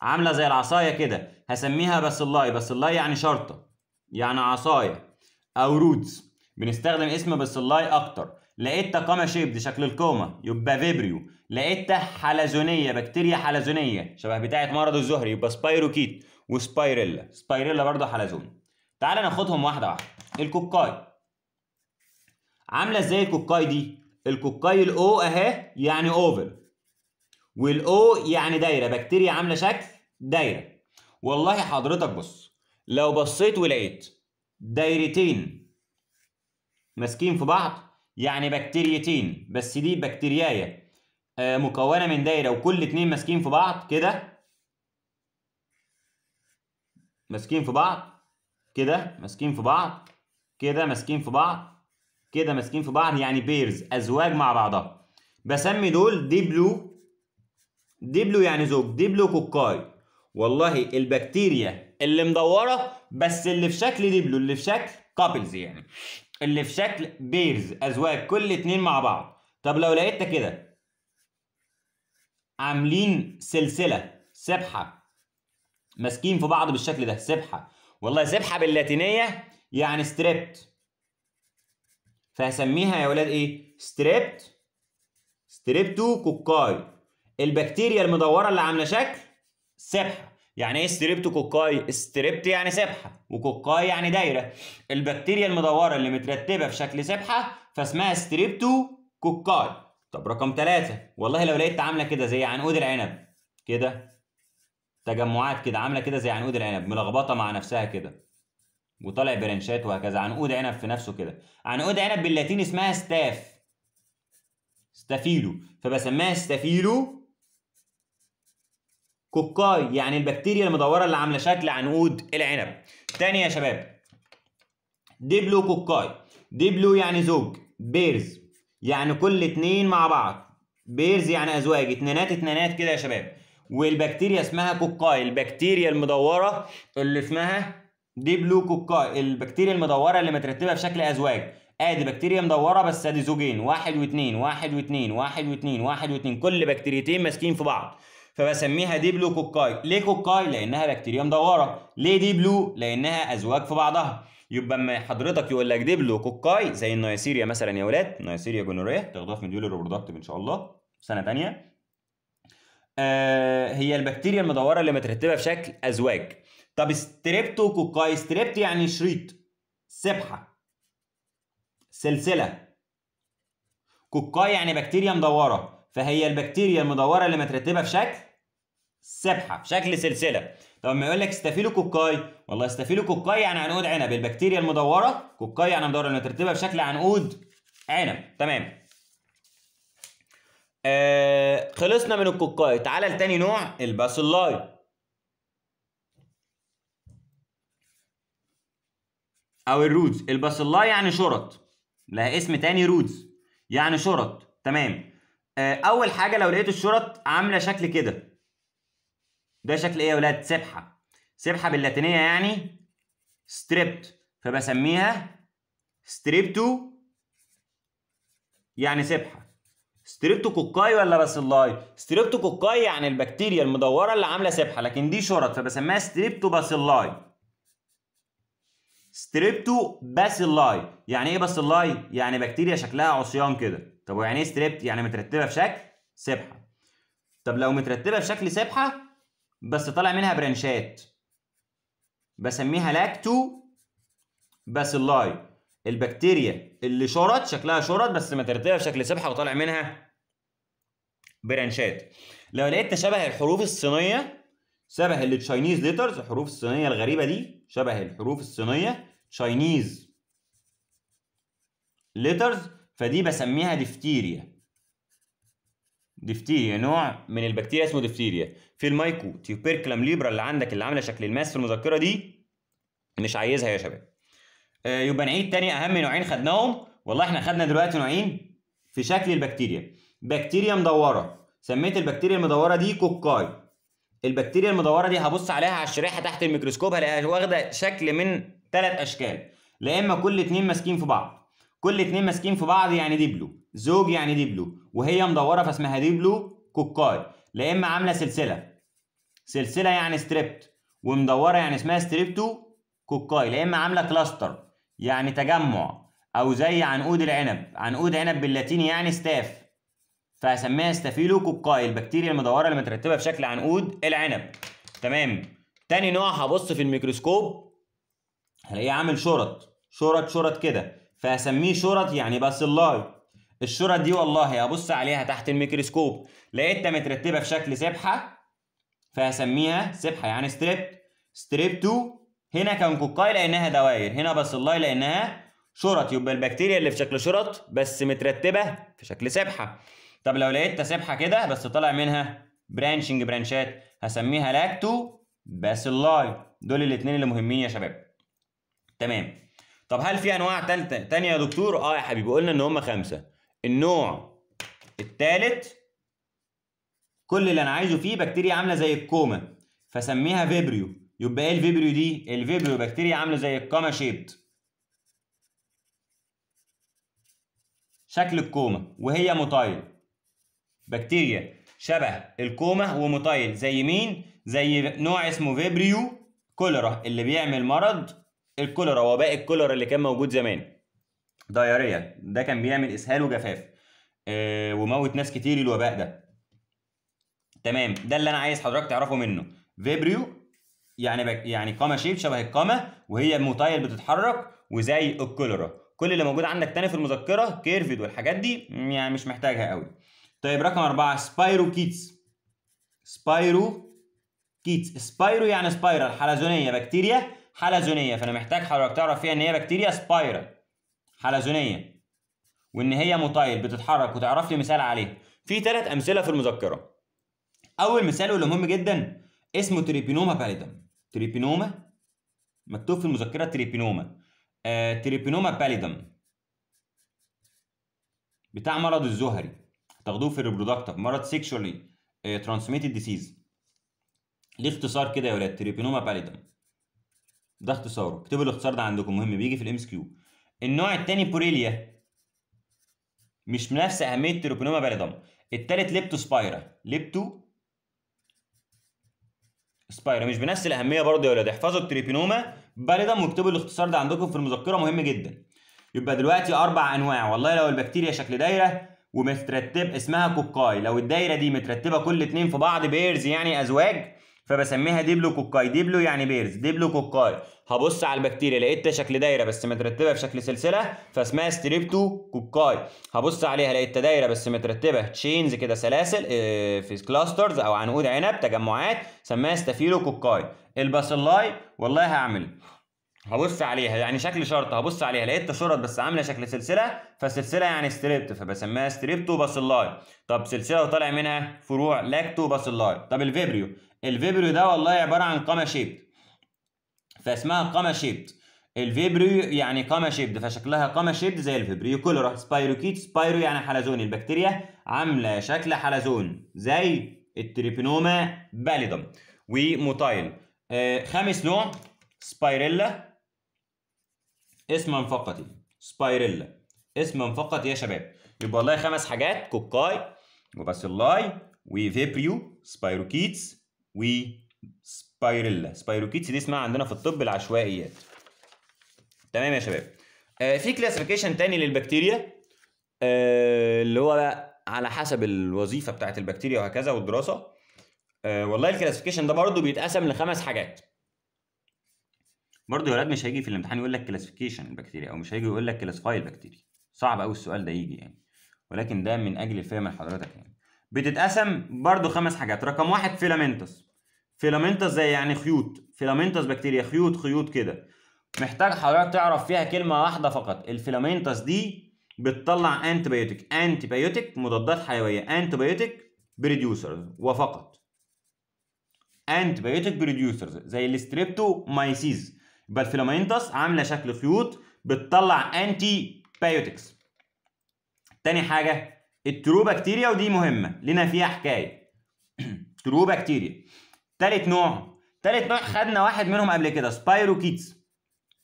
عامله زي العصايه كده هسميها بس بس الله يعني شرطه يعني عصايه او رودز بنستخدم اسم بالسلاي اكتر لقيت كاما دي شكل الكوما يبقى فيبريو لقيت حلزونيه بكتيريا حلزونيه شبه بتاعه مرض الزهري يبقى سبايروكيت وسبايريلا سبايريلا برضه حلزون تعال ناخدهم واحده واحده الكوكاي عامله ازاي الكوكاي دي الكوكاي الاو اهي يعني اوفل والاو يعني دايره بكتيريا عامله شكل دايره والله حضرتك بص لو بصيت ولقيت دايرتين ماسكين في بعض يعني بكتيريتين بس دي بكتيرياية آه، مكونة من دايرة وكل اتنين ماسكين في بعض كده ماسكين في بعض كده ماسكين في بعض كده ماسكين في بعض كده ماسكين في بعض يعني بيرز أزواج مع بعضها بسمي دول ديبلو ديبلو يعني زوج ديبلو كوكاي والله البكتيريا اللي مدوره بس اللي في شكل ديبلو اللي في شكل كابلز يعني اللي في شكل بيرز ازواج كل اتنين مع بعض طب لو لقيت كده عاملين سلسله سبحه ماسكين في بعض بالشكل ده سبحه والله سبحه باللاتينيه يعني ستريبت فهسميها يا ولاد ايه ستريبت ستريبتو كوكاي البكتيريا المدوره اللي عامله شكل سبحه يعني ايه ستريبتو كوكاي ستريبت يعني سبحه وكوكاي يعني دايره البكتيريا المدوره اللي مترتبه في شكل سبحه فاسمها ستريبتو كوكاي طب رقم ثلاثة والله لو لقيت عامله كده زي عنقود العنب كده تجمعات كده عامله كده زي عنقود العنب ملخبطه مع نفسها كده وطالع برنشات وهكذا عنقود عنب في نفسه كده عنقود عنب باللاتيني اسمها ستاف ستافيلو فبسميها ستافيلو كوكاي يعني البكتيريا المدوره اللي عامله شكل عنقود العنب تاني يا شباب ديبلو كوكاي ديبلو يعني زوج بيرز يعني كل اتنين مع بعض بيرز يعني ازواج اتنينات اتنينات كده يا شباب والبكتيريا اسمها كوكاي البكتيريا المدوره اللي اسمها ديبلو كوكاي البكتيريا المدوره اللي مترتبه بشكل ازواج ادي بكتيريا مدوره بس ادي زوجين واحد واثنين واحد واثنين واحد واثنين واحد واثنين كل بكتيريتين ماسكين في بعض فبسميها بلو كوكاي ليه كوكاي لانها بكتيريا مدوره ليه ديبلو لانها ازواج في بعضها يبقى اما حضرتك يقول لك بلو كوكاي زي النيسيريا مثلا يا ولاد نيسيريا جونوريه تاخدوها في مديول الريبرودكتيف ان شاء الله سنه ثانيه آه هي البكتيريا المدوره اللي مترتبه في شكل ازواج طب ستريبتو كوكاي ستريبت يعني شريط سبحه سلسله كوكاي يعني بكتيريا مدوره فهي البكتيريا المدوره اللي مترتبه في شكل سبحه في شكل سلسله طب ما يقول لك استافيلو كوكاي والله استافيلو كوكاي يعني عنقود عنب البكتيريا المدوره كوكاي يعني مدوره اللي مترتبه في شكل عنقود عنب تمام آه خلصنا من الكوكاي تعالى لتاني نوع الباسيلاي او الرودز الباسيلاي يعني شرط لها اسم تاني رودز يعني شرط تمام آه، اول حاجه لو لقيت الشرط عامله شكل كده ده شكل ايه يا ولاد سبحه سبحه باللاتينيه يعني ستريبت فبسميها ستريبتو يعني سبحه ستريبتو كوكاي ولا باسيلاي كوكاي يعني البكتيريا المدوره اللي عامله سبحه لكن دي شرط فبسميها ستريبتو ستريبتو باسيلاي يعني ايه باسيلاي يعني بكتيريا شكلها عصيان كده طب ويعني ايه ستريبت يعني مترتبه في شكل سبحه طب لو مترتبه في شكل سبحه بس طالع منها برانشات بسميها لاكتو باسيلاي البكتيريا اللي شرط شكلها شرط بس مترتبه في شكل سبحه وطالع منها برانشات لو لقيت شبه الحروف الصينيه شبه التشاينيز ليترز الحروف الصينيه الغريبه دي شبه الحروف الصينيه تشاينيز ليترز فدي بسميها دفتيريا دفتيريا نوع من البكتيريا اسمه دفتيريا في المايكو تيوبيركلام ليبرا اللي عندك اللي عامله شكل الماس في المذكره دي مش عايزها يا شباب آه يبقى نعيد تاني اهم نوعين خدناهم والله احنا خدنا دلوقتي نوعين في شكل البكتيريا بكتيريا مدوره سميت البكتيريا المدوره دي كوكاي البكتيريا المدوره دي هبص عليها على الشريحه تحت الميكروسكوب هلاقيها واخده شكل من ثلاث اشكال لا اما كل اتنين ماسكين في بعض كل اتنين ماسكين في بعض يعني ديبلو زوج يعني ديبلو وهي مدوره فاسمها ديبلو كوكاي لا اما عامله سلسله سلسله يعني ستريبت ومدوره يعني اسمها ستريبتو كوكاي لا اما عامله كلاستر يعني تجمع او زي عنقود العنب عنقود عنب باللاتيني يعني ستاف فهسميها ستافيلو كوكاي البكتيريا المدوره اللي مترتبه في شكل عنقود العنب تمام تاني نوع هبص في الميكروسكوب هلاقيه عامل شرط شرط شرط كده فاسميه شرط يعني بس اللايت الشرط دي والله ابص عليها تحت الميكروسكوب لقيتها مترتبه في شكل سبحه فهسميها سبحه يعني ستريب ستريب 2 هنا كوكاي لانها دوائر هنا باسيلاي لانها شرط يبقى البكتيريا اللي في شكل شرط بس مترتبه في شكل سبحه طب لو لقيتها سبحه كده بس طالع منها برانشنج برانشات هسميها لاكتو باسيلاي دول الاثنين اللي مهمين يا شباب تمام طب هل في انواع ثالثه تانية يا دكتور اه يا حبيبي قلنا ان هم خمسه النوع الثالث كل اللي انا عايزه فيه بكتيريا عامله زي الكوما فسميها فيبريو يبقى ايه الفيبريو دي الفيبريو بكتيريا عامله زي الكوما شيبت شكل الكوما وهي مطايل بكتيريا شبه الكوما ومطايل زي مين زي نوع اسمه فيبريو كوليرا اللي بيعمل مرض الكوليرا وباء الكوليرا اللي كان موجود زمان دايريا ده كان بيعمل اسهال وجفاف آه وموت ناس كتير الوباء ده تمام ده اللي انا عايز حضرتك تعرفه منه فيبريو يعني بك يعني قامه شيب شبه القامه وهي الموتايل بتتحرك وزي الكوليرا كل اللي موجود عندك تاني في المذكره كيرفد والحاجات دي يعني مش محتاجها قوي طيب رقم أربعة سبايرو كيتس سبايرو كيتس سبايرو يعني سبايرال حلزونيه بكتيريا حلزونيه فانا محتاج حضرتك تعرف فيها ان هي بكتيريا سبايرال حلزونيه وان هي موتايل بتتحرك وتعرف لي مثال عليها في ثلاث امثله في المذكره اول مثال واللي مهم جدا اسمه تريبينوما باليدم تريبينوما مكتوب في المذكره تريبينوما آه تريبينوما باليدم بتاع مرض الزهري تاخدوه في الريبرودكتف مرض سيكشولي ترانسميتد ديسيز ليه اختصار كده يا ولاد تريبينوما باليدم ده اختصاره اكتبوا الاختصار ده عندكم مهم بيجي في الام اس كيو النوع الثاني بوريليا مش نفس اهميه تيروبونوما باليدام الثالث ليبتو سبايرا ليبتو سبايرا مش بنفس الاهميه برضه يا ولاد احفظوا التريبينوما باليدام واكتبوا الاختصار ده عندكم في المذكره مهم جدا يبقى دلوقتي اربع انواع والله لو البكتيريا شكل دايره ومترتب اسمها كوكاي لو الدايره دي مترتبه كل اثنين في بعض بيرز يعني ازواج فبسميها ديبلو كوكاي ديبلو يعني بيرز ديبلو كوكاي هبص على البكتيريا لقيتها شكل دايره بس مترتبه في شكل سلسله فاسمها ستريبتو كوكاي هبص عليها لقيتها دايره بس مترتبه تشينز كده سلاسل آه، في كلاسترز او عنقود عنب تجمعات سماها ستافيلو كوكاي الباسلاي والله هعمل هبص عليها يعني شكل شرطه هبص عليها لقيت شرط بس عامله شكل سلسله فسلسله يعني ستريبت فبسميها ستريبتو باسيلاي طب سلسله وطالع منها فروع لاكتو باسيلاي طب الفيبريو الفيبريو ده والله عباره عن قامه شيبت فاسمها قامه شيبت الفيبريو يعني قامه شيبد فشكلها قامه شيبد زي الفيبريو كولرا سبايروكيت سبايرو يعني حلزون البكتيريا عامله شكل حلزون زي التريبينوما باليدم وموتايل آه خامس نوع سبايريلا اسما فقط إيه؟ سبايريلا اسما فقط يا شباب يبقى والله خمس حاجات كوكاي وباسيلاي وفيبريو سبايروكيتس وسبايريلا سبايروكيتس دي اسمها عندنا في الطب العشوائيات تمام يا شباب آه في كلاسيفيكيشن تاني للبكتيريا آه اللي هو بقى على حسب الوظيفه بتاعه البكتيريا وهكذا والدراسه آه والله الكلاسيفيكيشن ده برضه بيتقسم لخمس حاجات برضه يا ولاد مش هيجي في الامتحان يقول لك كلاسيفيكيشن البكتيريا او مش هيجي يقول لك كلاسيفاي البكتيريا صعب قوي السؤال ده يجي يعني ولكن ده من اجل الفهم لحضرتك يعني بتتقسم برضو خمس حاجات رقم واحد فيلامنتس فيلامنتس زي يعني خيوط فيلامنتس بكتيريا خيوط خيوط كده محتاج حضرتك تعرف فيها كلمه واحده فقط الفيلامنتس دي بتطلع انتي بايوتيك انتي مضادات حيويه انتي بايوتيك وفقط انتي بايوتيك زي زي مايسيز يبقى الفيلامنتس عامله شكل خيوط بتطلع انتي بايوتكس تاني حاجه الترو بكتيريا ودي مهمه لنا فيها حكايه <clears throat> ترو بكتيريا تالت نوع تالت نوع خدنا واحد منهم قبل كده سبايروكيتس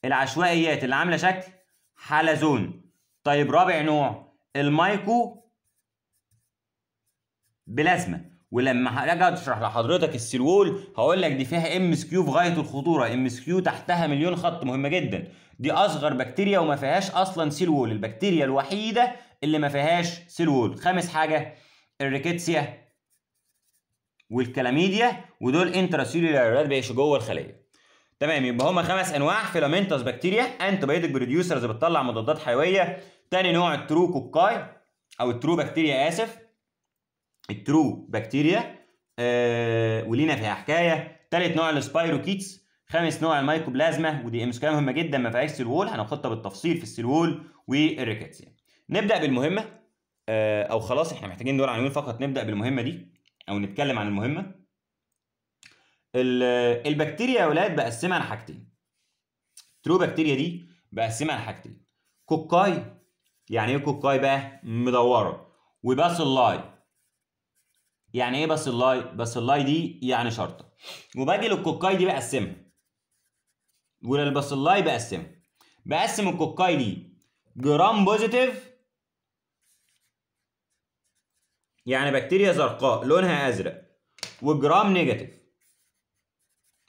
العشوائيات اللي عامله شكل حلزون طيب رابع نوع المايكو بلازما ولما هرجع اشرح لحضرتك السلول هقول لك دي فيها ام اس كيو في غايه الخطوره ام اس كيو تحتها مليون خط مهمه جدا دي اصغر بكتيريا وما فيهاش اصلا سيل البكتيريا الوحيده اللي ما فيهاش سيل وول خامس حاجه الريكيتسيا والكلاميديا ودول انتراسيلولار بيعيشوا جوه الخليه تمام يبقى هما خمس انواع فيلامنتس بكتيريا انتي بروديوسرز بتطلع مضادات حيويه تاني نوع الترو كوكاي او الترو بكتيريا اسف الترو بكتيريا آه ولينا فيها حكايه تالت نوع السبايروكيتس خامس نوع المايكوبلازما ودي مشكله مهمه جدا ما فيهاش سيلول هناخدها بالتفصيل في السيلول والريكيتسيا نبدا بالمهمه آه، او خلاص احنا محتاجين دول عناوين فقط نبدا بالمهمه دي او نتكلم عن المهمه البكتيريا يا ولاد بقسمها على حاجتين ترو بكتيريا دي بقسمها على حاجتين كوكاي يعني ايه كوكاي بقى مدوره وباسلاي يعني ايه باسلاي باسلاي دي يعني شرطه وباجي للكوكاي دي بقسمها وللباسلاي بقسمها بقسم الكوكاي دي جرام بوزيتيف يعني بكتيريا زرقاء لونها ازرق وجرام نيجاتيف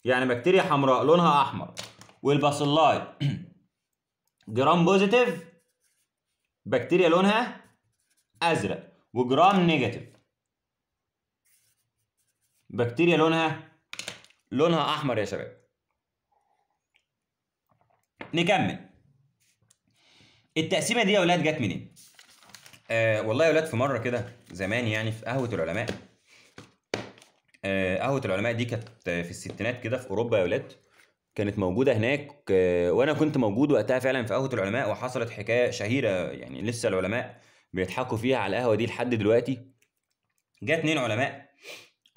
يعني بكتيريا حمراء لونها احمر والباسيلاي <clears throat> جرام بوزيتيف بكتيريا لونها ازرق وجرام نيجاتيف بكتيريا لونها لونها احمر يا شباب نكمل التقسيمه دي يا اولاد جت منين آه والله يا ولاد في مره كده زمان يعني في قهوه العلماء آه قهوه العلماء دي كانت في الستينات كده في اوروبا يا ولاد كانت موجوده هناك آه وانا كنت موجود وقتها فعلا في قهوه العلماء وحصلت حكايه شهيره يعني لسه العلماء بيضحكوا فيها على القهوه دي لحد دلوقتي جه اتنين علماء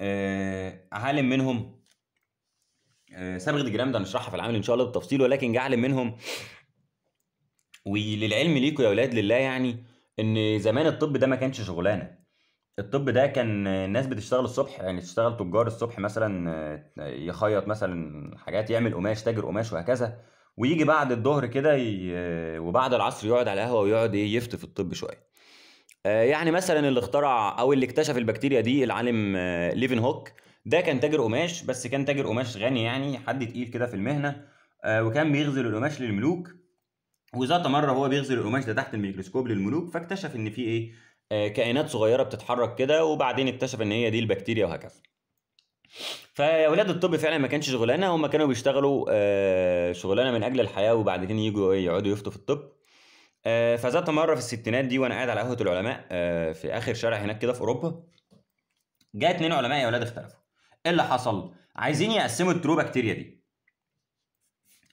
آه عالم منهم آه صبغه الجرام ده هنشرحها في العمل ان شاء الله بالتفصيل ولكن جه عالم منهم وللعلم ليكوا يا ولاد لله يعني ان زمان الطب ده ما كانش شغلانه الطب ده كان الناس بتشتغل الصبح يعني تشتغل تجار الصبح مثلا آه، يخيط مثلا حاجات يعمل قماش تاجر قماش وهكذا ويجي بعد الظهر كده ي... آه، وبعد العصر يقعد على القهوه ويقعد ايه يفتي في الطب شويه آه، يعني مثلا اللي اخترع او اللي اكتشف البكتيريا دي العالم ليفن هوك ده كان تاجر قماش بس كان تاجر قماش غني يعني حد تقيل كده في المهنه وكان بيغزل القماش للملوك وذات مرة هو بيغزل القماش ده تحت الميكروسكوب للملوك فاكتشف إن في إيه آه كائنات صغيرة بتتحرك كده وبعدين اكتشف إن هي دي البكتيريا وهكذا. فيا ولاد الطب فعلا ما كانش شغلانه هم كانوا بيشتغلوا آه شغلانه من اجل الحياه وبعدين يجوا إيه، يقعدوا يفتوا في الطب آه فذات مره في الستينات دي وانا قاعد على قهوه العلماء آه في اخر شارع هناك كده في اوروبا جاء اتنين علماء يا ولاد اختلفوا ايه اللي حصل عايزين يقسموا الترو بكتيريا دي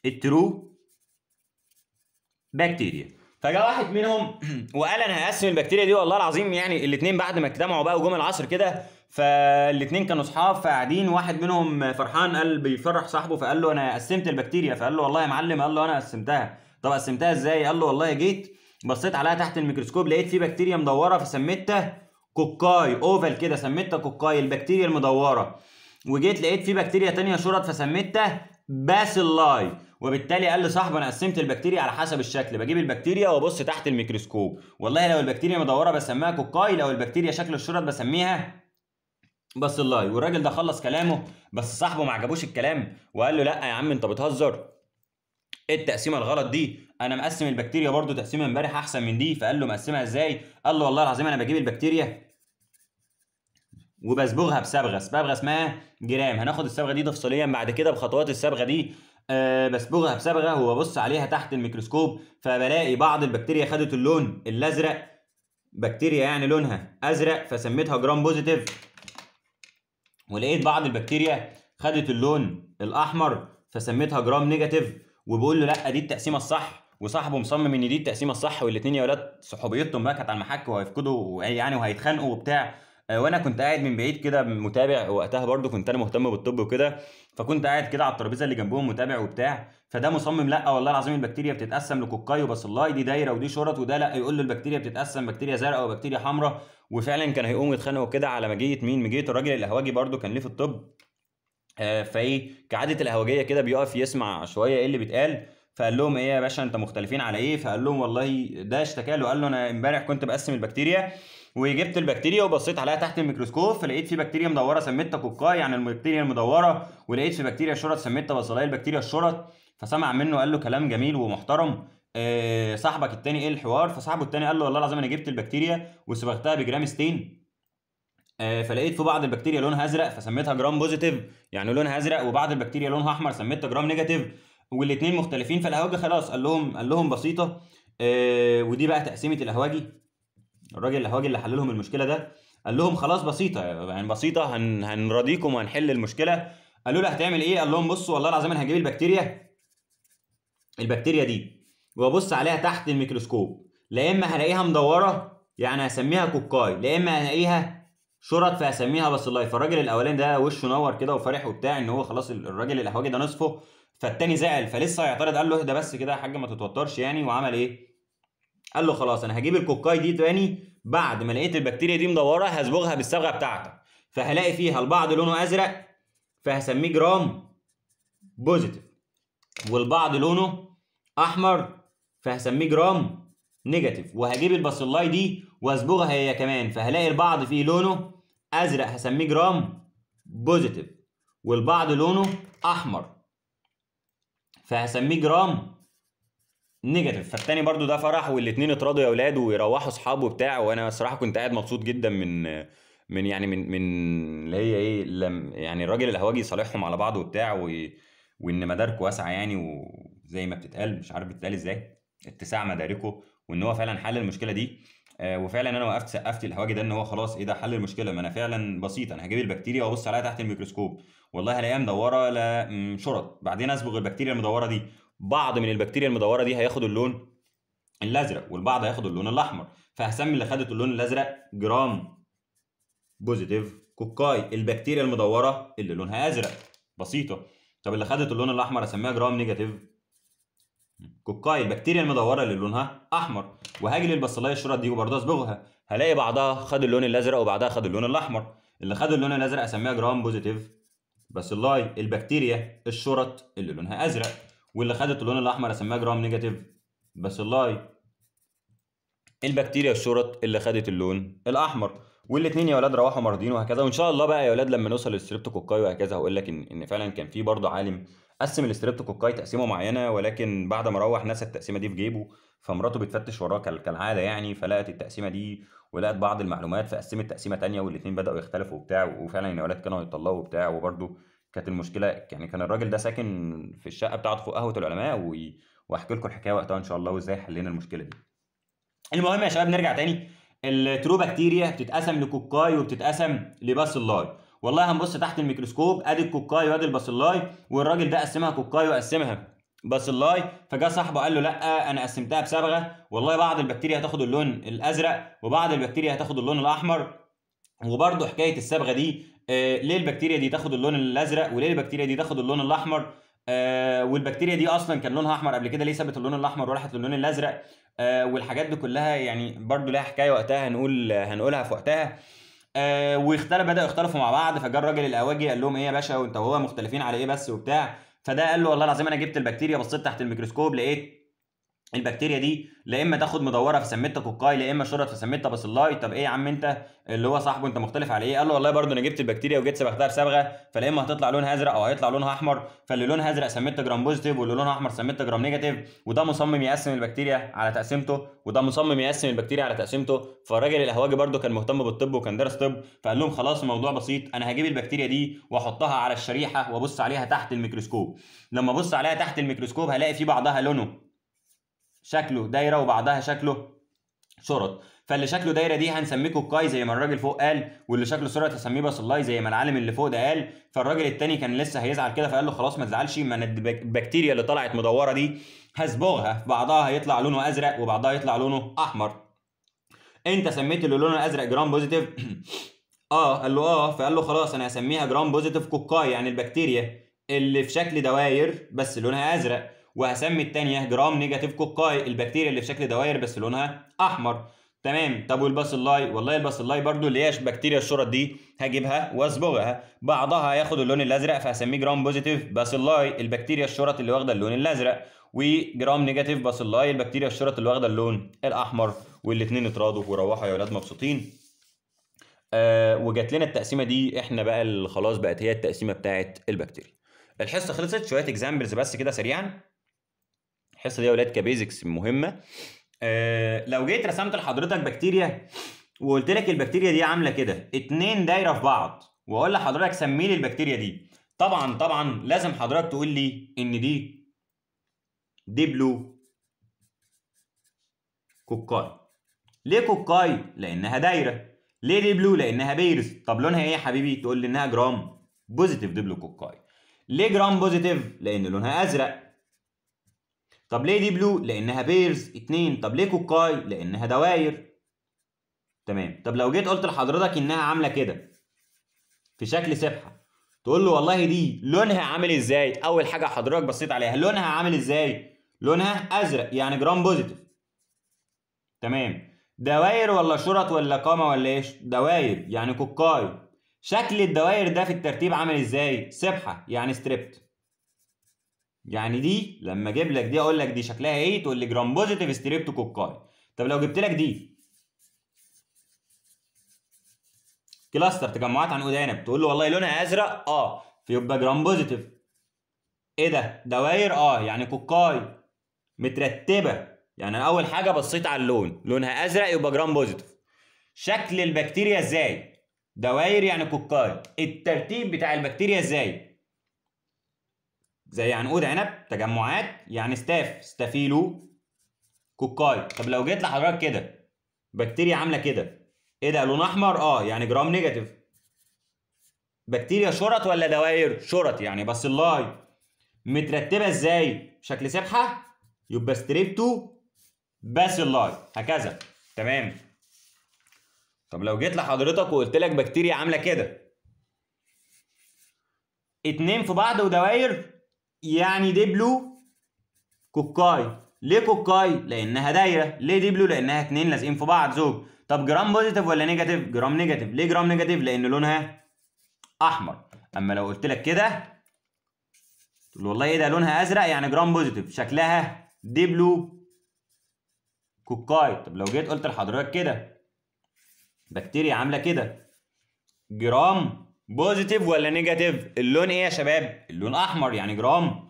الترو بكتيريا فجاء واحد منهم <clears throat> وقال انا هقسم البكتيريا دي والله العظيم يعني الاثنين بعد ما اجتمعوا بقى وجم العصر كده فالاثنين كانوا اصحاب فقاعدين واحد منهم فرحان قال بيفرح صاحبه فقال له انا قسمت البكتيريا فقال له والله يا معلم قال له انا قسمتها طب قسمتها ازاي قال له والله جيت بصيت عليها تحت الميكروسكوب لقيت في بكتيريا مدوره فسميتها كوكاي اوفال كده سميتها كوكاي البكتيريا المدوره وجيت لقيت في بكتيريا تانية شرط فسميتها باسيلاي وبالتالي قال لصاحبه انا قسمت البكتيريا على حسب الشكل بجيب البكتيريا وابص تحت الميكروسكوب والله لو البكتيريا مدوره بسميها كوكاي لو البكتيريا شكل الشرط بسميها بس الله والراجل ده خلص كلامه بس صاحبه ما عجبوش الكلام وقال له لا يا عم انت بتهزر ايه التقسيمه الغلط دي انا مقسم البكتيريا برضو تقسيمه امبارح احسن من دي فقال له مقسمها ازاي قال له والله العظيم انا بجيب البكتيريا وبصبغها بصبغه صبغه اسمها جرام هناخد الصبغه دي تفصيليا بعد كده بخطوات الصبغه دي آه، بصبغها بصبغه بصبغه وببص عليها تحت الميكروسكوب فبلاقي بعض البكتيريا خدت اللون الازرق بكتيريا يعني لونها ازرق فسميتها جرام بوزيتيف ولقيت بعض البكتيريا خدت اللون الاحمر فسميتها جرام نيجاتيف وبقول له لا دي التقسيمه الصح وصاحبه مصمم ان دي التقسيمه الصح والاثنين يا ولاد صحوبيتهم بقى كانت على المحك وهيفقدوا يعني وهيتخانقوا وبتاع آه، وانا كنت قاعد من بعيد كده متابع وقتها برضو كنت انا مهتم بالطب وكده فكنت قاعد كده على الترابيزه اللي جنبهم متابع وبتاع فده مصمم لا والله العظيم البكتيريا بتتقسم لكوكاي وبصلاي دي دايره ودي شرط وده لا يقول له البكتيريا بتتقسم بكتيريا زرقاء وبكتيريا حمراء وفعلا كان هيقوموا يتخانقوا كده على مجيه مين مجيه الراجل الهواجي برضو كان ليه في الطب آه فايه كعاده الهواجيه كده بيقف يسمع شويه ايه اللي بيتقال فقال لهم ايه يا باشا انت مختلفين على ايه فقال لهم والله ده اشتكى له قال له انا امبارح كنت بقسم البكتيريا وجبت البكتيريا وبصيت عليها تحت الميكروسكوب فلقيت في بكتيريا مدوره سميتها كوكاي يعني البكتيريا المدوره ولقيت في بكتيريا شرط سميتها بصلايه البكتيريا الشرط فسمع منه قال له كلام جميل ومحترم آه صاحبك التاني ايه الحوار فصاحبه التاني قال له والله العظيم انا جبت البكتيريا وصبغتها بجرام ستين آه فلقيت في بعض البكتيريا لونها ازرق فسميتها جرام بوزيتيف يعني لونها ازرق وبعض البكتيريا لونها احمر سميتها جرام نيجاتيف والاثنين مختلفين فالهواجي خلاص قال لهم قال لهم بسيطه آه ودي بقى تقسيمه الهواجي الراجل الهواجي اللي حل لهم المشكله ده قال لهم خلاص بسيطه يعني بسيطه هن هنراضيكم وهنحل المشكله قالوا له هتعمل ايه؟ قال لهم بصوا والله العظيم انا هجيب البكتيريا البكتيريا دي وابص عليها تحت الميكروسكوب لا اما هلاقيها مدوره يعني هسميها كوكاي لا اما هلاقيها شرط فهسميها بس الله فالراجل الاولاني ده وشه نور كده وفرح وبتاع ان هو خلاص الراجل الهواجي ده نصفه فالتاني زعل فلسه هيعترض قال له اهدى بس كده يا حاج ما تتوترش يعني وعمل ايه؟ قال له خلاص انا هجيب الكوكاي دي تاني بعد ما لقيت البكتيريا دي مدوره هصبغها بالصبغه بتاعتك فهلاقي فيها البعض لونه ازرق فهسميه جرام بوزيتيف والبعض لونه احمر فهسميه جرام نيجاتيف وهجيب الباسيلاي دي واصبغها هي كمان فهلاقي البعض فيه لونه ازرق هسميه جرام بوزيتيف والبعض لونه احمر فهسميه جرام نيجاتيف فالتاني برضو ده فرح والاتنين اتراضوا يا اولاد ويروحوا اصحابه وبتاع وانا الصراحه كنت قاعد مبسوط جدا من من يعني من من اللي هي ايه لم يعني الراجل الهواجي صالحهم على بعض وبتاع وان مداركه واسعه يعني وزي ما بتتقال مش عارف بتتقال ازاي اتساع مداركه وان هو فعلا حل المشكله دي آه، وفعلا انا وقفت سقفت الهواجي ده ان هو خلاص ايه ده حل المشكله ما انا فعلا بسيط انا هجيب البكتيريا وابص عليها تحت الميكروسكوب والله هلاقيها مدوره شرط بعدين اصبغ البكتيريا المدوره دي بعض من البكتيريا المدوره دي هياخد اللون الازرق والبعض هياخد اللون الاحمر فهسمي اللي خدت اللون الازرق جرام بوزيتيف كوكاي البكتيريا المدوره اللي لونها ازرق بسيطه طب اللي خدت اللون الاحمر اسميها جرام نيجاتيف كوكاي البكتيريا المدوره اللي لونها احمر وهاجي للبصلايه الشرط دي وبرضه اصبغها هلاقي بعضها خد اللون الازرق وبعضها خد اللون الاحمر اللي خد اللون الازرق اسميها جرام بوزيتيف باسيلاي البكتيريا الشرط اللي لونها ازرق واللي خدت اللون الاحمر اسميها جرام نيجاتيف باسيلاي البكتيريا الشرط اللي خدت اللون الاحمر والاثنين يا ولاد رواحوا مرضين وهكذا وان شاء الله بقى يا ولاد لما نوصل للستريبتوكوكاي وهكذا هقول لك ان ان فعلا كان في برضه عالم قسم الاستريبتوكوكاي تقسيمه معينه ولكن بعد ما روح نسى التقسيمه دي في جيبه فمراته بتفتش وراه كالعاده يعني فلقت التقسيمه دي ولقت بعض المعلومات فقسمت تقسيمه تانية والاثنين بداوا يختلفوا وبتاع وفعلا يعني الاولاد كانوا يتطلقوا وبتاع وبرده كانت المشكله يعني كان الراجل ده ساكن في الشقه بتاعته فوق قهوه العلماء واحكي لكم الحكايه وقتها ان شاء الله وازاي حلينا المشكله دي. المهم يا شباب نرجع تاني بكتيريا بتتقسم لكوكاي وبتتقسم لباسلاي والله هنبص تحت الميكروسكوب ادي الكوكاي وادي الباسلاي والراجل ده قسمها كوكاي وقسمها باسلاي فجاء صاحبه قال له لا انا قسمتها بصبغه والله بعض البكتيريا هتاخد اللون الازرق وبعض البكتيريا هتاخد اللون الاحمر وبرده حكايه الصبغه دي آه ليه البكتيريا دي تاخد اللون الازرق وليه البكتيريا دي تاخد اللون الاحمر آه والبكتيريا دي اصلا كان لونها احمر قبل كده ليه سابت اللون الاحمر وراحت للون الازرق آه والحاجات دي كلها يعني برده لها حكايه وقتها هنقول هنقولها في وقتها آه واختلف بداوا يختلفوا مع بعض فجاء الراجل الاواجي قال لهم ايه يا باشا وانت وهو مختلفين على ايه بس وبتاع فده قال له والله العظيم انا جبت البكتيريا بصيت تحت الميكروسكوب لقيت البكتيريا دي لا اما تاخد مدوره في سميتها كوكاي لا اما شرط في سميتها باسلاي طب ايه يا عم انت اللي هو صاحبه انت مختلف على ايه قال له والله برضه انا جبت البكتيريا وجيت سبختها في صبغه فلا اما هتطلع لونها ازرق او هيطلع لونها احمر فاللي لونها ازرق سميتها جرام بوزيتيف واللي لونها احمر سميتها جرام نيجاتيف وده مصمم يقسم البكتيريا على تقسيمته وده مصمم يقسم البكتيريا على تقسيمته فالراجل الاهواجي برضه كان مهتم بالطب وكان دارس طب فقال لهم خلاص الموضوع بسيط انا هجيب البكتيريا دي واحطها على الشريحه وابص عليها تحت الميكروسكوب لما ابص عليها تحت الميكروسكوب هلاقي في بعضها لونه شكله دايره وبعدها شكله شرط فاللي شكله دايره دي هنسميه كاي زي ما الراجل فوق قال واللي شكله شرط هسميه باسلاي زي ما العالم اللي فوق ده قال فالراجل التاني كان لسه هيزعل كده فقال له خلاص ما تزعلش ما انا البكتيريا اللي طلعت مدوره دي هصبغها بعضها هيطلع لونه ازرق وبعضها يطلع لونه احمر انت سميت اللي لونه ازرق جرام بوزيتيف <clears throat> اه قال له اه فقال له خلاص انا هسميها جرام بوزيتيف كوكاي يعني البكتيريا اللي في شكل دواير بس لونها ازرق وهسمي التانية إيه، جرام نيجاتيف كوكاي البكتيريا اللي في شكل دوائر بس لونها احمر تمام طب والباسيلاي والله الباسيلاي برضو اللي هي بكتيريا الشرط دي هجيبها واصبغها بعضها هياخد اللون الازرق فهسميه جرام بوزيتيف باسيلاي البكتيريا الشرط اللي واخده اللون الازرق وجرام نيجاتيف باسيلاي البكتيريا الشرط اللي واخده اللون الاحمر والاثنين اتراضوا وروحوا يا ولاد مبسوطين آه وجات لنا التقسيمه دي احنا بقى خلاص بقت هي التقسيمه بتاعه البكتيريا الحصه خلصت شويه اكزامبلز بس كده سريعا الحصه دي يا ولاد كبيزكس مهمه آه، لو جيت رسمت لحضرتك بكتيريا وقلت لك البكتيريا دي عامله كده اتنين دايره في بعض واقول لحضرتك سمي لي البكتيريا دي طبعا طبعا لازم حضرتك تقول لي ان دي ديبلو كوكاي ليه كوكاي لانها دايره ليه ديبلو لانها بيرز طب لونها ايه يا حبيبي تقول لي انها جرام بوزيتيف ديبلو كوكاي ليه جرام بوزيتيف لان لونها ازرق طب ليه دي بلو لانها بيرز اتنين طب ليه كوكاي لانها دواير تمام طب لو جيت قلت لحضرتك انها عامله كده في شكل سبحه تقول له والله دي لونها عامل ازاي اول حاجه حضرتك بصيت عليها لونها عامل ازاي لونها ازرق يعني جرام بوزيتيف تمام دواير ولا شرط ولا قامه ولا ايش دواير يعني كوكاي شكل الدواير ده في الترتيب عامل ازاي سبحه يعني ستريبت يعني دي لما اجيب لك دي اقول لك دي شكلها ايه تقول لي جرام بوزيتيف ستريبتوكوكاي طب لو جبت لك دي كلاستر تجمعات عن ادانب تقول له والله لونها ازرق اه فيبقى جرام بوزيتيف ايه ده دواير اه يعني كوكاي مترتبه يعني انا اول حاجه بصيت على اللون لونها ازرق يبقى جرام بوزيتيف شكل البكتيريا ازاي دواير يعني كوكاي الترتيب بتاع البكتيريا ازاي زي عنقود يعني عنب تجمعات يعني ستاف ستافيلو كوكاي طب لو جيت لحضرتك كده بكتيريا عامله كده ايه ده لون احمر اه يعني جرام نيجاتيف بكتيريا شرط ولا دوائر شرط يعني بس اللاي مترتبه ازاي بشكل سبحه يبقى ستريبتو بس اللاي هكذا تمام طب لو جيت لحضرتك وقلت لك بكتيريا عامله كده اتنين في بعض ودوائر يعني دبلو كوكاي ليه كوكاي لانها دايره ليه دبلو لانها اتنين لازقين في بعض زوج طب جرام بوزيتيف ولا نيجاتيف جرام نيجاتيف ليه جرام نيجاتيف لان لونها احمر اما لو قلت لك كده تقول والله ايه ده لونها ازرق يعني جرام بوزيتيف شكلها دبلو كوكاي طب لو جيت قلت لحضرتك كده بكتيريا عامله كده جرام بوزيتيف ولا نيجاتيف اللون ايه يا شباب اللون احمر يعني جرام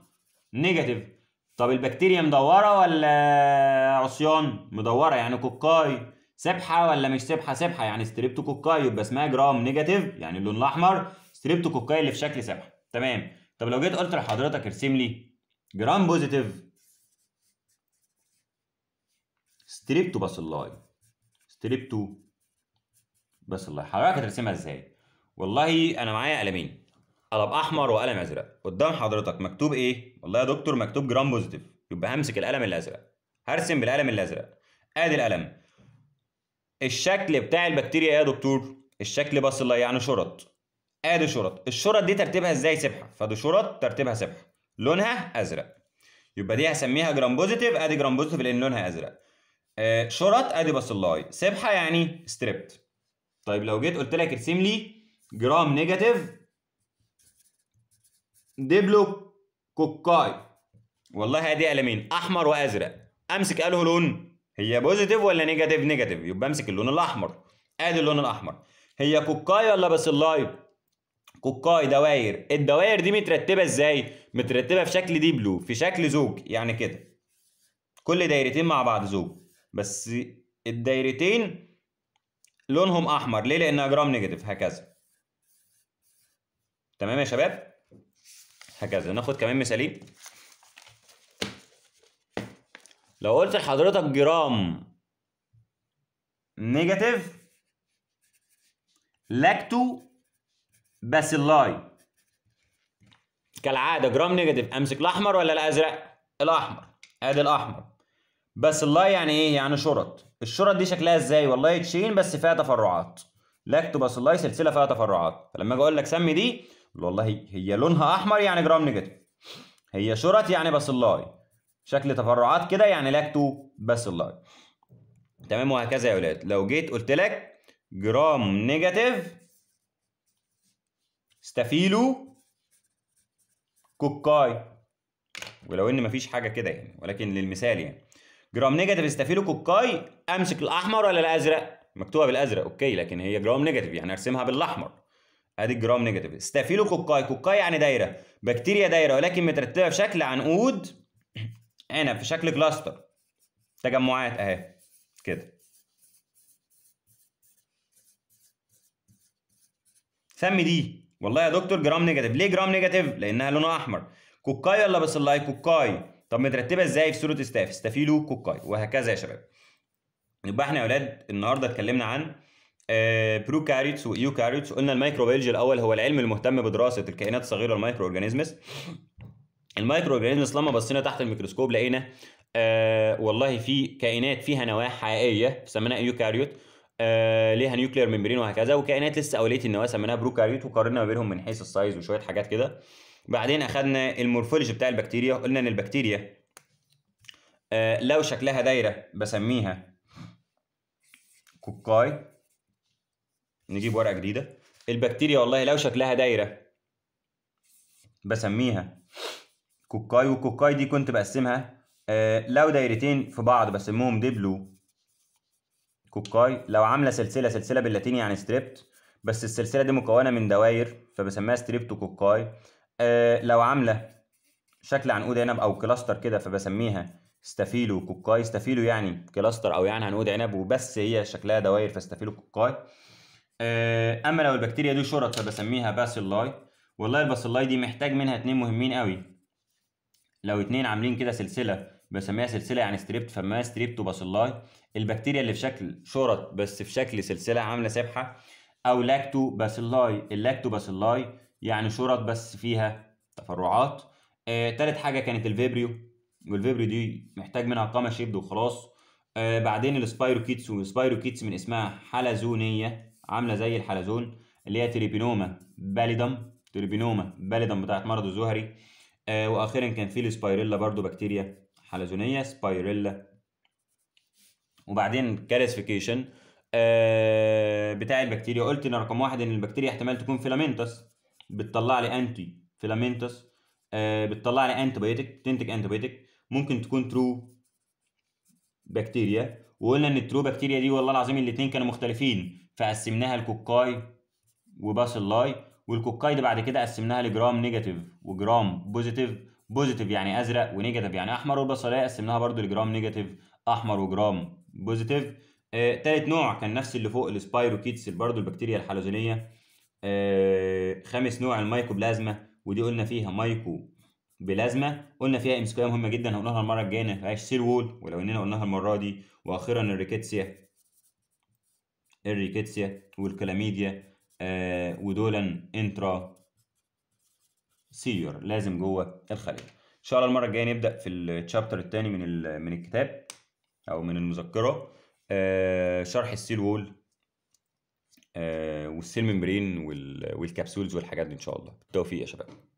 نيجاتيف طب البكتيريا مدوره ولا عصيان مدوره يعني كوكاي سبحه ولا مش سبحه سبحه يعني ستريبتوكوكاي يبقى اسمها جرام نيجاتيف يعني اللون الاحمر ستريبتوكوكاي اللي في شكل سبحه تمام طب لو جيت قلت لحضرتك ارسم لي جرام بوزيتيف ستريبتو باسيلاي ستريبتو باسيلاي حضرتك هترسمها ازاي والله انا معايا قلمين قلم احمر وقلم ازرق قدام حضرتك مكتوب ايه والله يا دكتور مكتوب جرام بوزيتيف يبقى همسك القلم الازرق هرسم بالقلم الازرق ادي القلم الشكل بتاع البكتيريا يا دكتور الشكل الله يعني شرط ادي شرط الشرط دي ترتيبها ازاي سبحه فدي شرط ترتيبها سبحه لونها ازرق يبقى دي هسميها جرام بوزيتيف ادي جرام بوزيتيف لان لونها ازرق آه، شرط ادي بصلاي سبحه يعني ستريبت طيب لو جيت قلت لك ارسم لي جرام نيجاتيف ديبلو كوكاي والله ادي قلمين احمر وازرق امسك اله لون هي بوزيتيف ولا نيجاتيف نيجاتيف يبقى امسك اللون الاحمر ادي اللون الاحمر هي كوكاي ولا باسلاي كوكاي دواير الدواير دي مترتبه ازاي مترتبه في شكل دي بلو في شكل زوج يعني كده كل دايرتين مع بعض زوج بس الدايرتين لونهم احمر ليه لانها جرام نيجاتيف هكذا تمام يا شباب هكذا ناخد كمان مثالين لو قلت لحضرتك جرام نيجاتيف لاكتو باسيلاي كالعاده جرام نيجاتيف امسك الاحمر ولا الازرق الاحمر ادي الاحمر باسيلاي يعني ايه يعني شرط الشرط دي شكلها ازاي والله تشين بس فيها تفرعات لاكتو باسيلاي سلسله فيها تفرعات فلما اجي اقول لك سمي دي والله هي لونها احمر يعني جرام نيجاتيف هي شرط يعني باسيلاي شكل تفرعات كده يعني لاكتو باسيلاي تمام وهكذا يا ولاد لو جيت قلت لك جرام نيجاتيف ستافيلو كوكاي ولو ان مفيش حاجه كده يعني ولكن للمثال يعني جرام نيجاتيف ستافيلو كوكاي امسك الاحمر ولا الازرق مكتوبه بالازرق اوكي لكن هي جرام نيجاتيف يعني ارسمها بالاحمر ادي الجرام نيجاتيف ستافيلو كوكاي كوكاي يعني دايره بكتيريا دايره ولكن مترتبه في شكل عنقود هنا في شكل كلاستر تجمعات اهي كده سمي دي والله يا دكتور جرام نيجاتيف ليه جرام نيجاتيف لانها لونها احمر كوكاي ولا بسلاي كوكاي طب مترتبه ازاي في صوره استاف ستافيلو كوكاي وهكذا يا شباب يبقى احنا يا اولاد النهارده اتكلمنا عن آه، بروكاريوتس كاريتس قلنا الميكروبيولوجي الاول هو العلم المهتم بدراسه الكائنات الصغيره المايكرو اورجانيزمز المايكرو اورجانيزمز لما بصينا تحت الميكروسكوب لقينا آه والله في كائنات فيها نواه حقيقيه سميناها يوكاريوت آه ليها نيوكلير ممبرين وهكذا وكائنات لسه اوليه النواه سميناها بروكاريوت وقارنا ما بينهم من حيث السايز وشويه حاجات كده بعدين اخذنا المورفولوجي بتاع البكتيريا قلنا ان البكتيريا آه لو شكلها دايره بسميها كوكاي نجيب ورقه جديده البكتيريا والله لو شكلها دايره بسميها كوكاي والكوكاي دي كنت بقسمها آه لو دايرتين في بعض بسمهم دبلو كوكاي لو عامله سلسله سلسله باللاتيني يعني ستريبت بس السلسله دي مكونه من دواير فبسميها ستريبتو كوكاي آه لو عامله شكل عنقود عنب او كلاستر كده فبسميها ستافيلو كوكاي ستافيلو يعني كلاستر او يعني عنقود عنب وبس هي شكلها دواير فستافيلو كوكاي آه، اما لو البكتيريا دي شرط فبسميها باسيلاي والله الباسيلاي دي محتاج منها اتنين مهمين قوي لو اتنين عاملين كده سلسله بسميها سلسله يعني ستريبت فبسميها باسيلاي البكتيريا اللي في شكل شرط بس في شكل سلسله عامله سبحه او لاكتو باسيلاي اللاكتو باسيلاي يعني شرط بس فيها تفرعات آه، تالت حاجه كانت الفيبريو والفيبريو دي محتاج منها قامه شيبد وخلاص آه، بعدين السبايروكيتس والسبايروكيتس من اسمها حلزونيه عامله زي الحلزون اللي هي تريبينوما باليدم تريبينوما باليدم بتاعت مرض الزهري آه واخيرا كان في السبايريلا برضو بكتيريا حلزونيه سبايريلا وبعدين كالسفيكيشن آه بتاع البكتيريا قلت ان رقم واحد ان البكتيريا احتمال تكون فيلامنتس بتطلع لي انتي فيلامنتس آه بتطلع لي انتيبيوتيك تنتج انتيبيوتيك ممكن تكون ترو بكتيريا وقلنا ان الترو بكتيريا دي والله العظيم الاثنين كانوا مختلفين فقسمناها لكوكاي وباس والكوكاي دي بعد كده قسمناها لجرام نيجاتيف وجرام بوزيتيف بوزيتيف يعني ازرق ونيجاتيف يعني احمر والبصلايه قسمناها برضو لجرام نيجاتيف احمر وجرام بوزيتيف آه تالت نوع كان نفس اللي فوق السبايروكيتس برضو البكتيريا الحلزونيه آه خامس نوع المايكوبلازما ودي قلنا فيها مايكو بلازما قلنا فيها امسكيه مهمه جدا هنقولها المره الجايه ما فيهاش سير وول ولو اننا قلناها المره دي واخيرا الريكيتسيا الريكيتسيا والكلاميديا آه ودولا انترا سيور لازم جوه الخليه ان شاء الله المره الجايه نبدا في الشابتر الثاني من من الكتاب او من المذكره آه شرح السيل وول آه والسيل ممبرين والكبسولز والحاجات دي ان شاء الله بالتوفيق يا شباب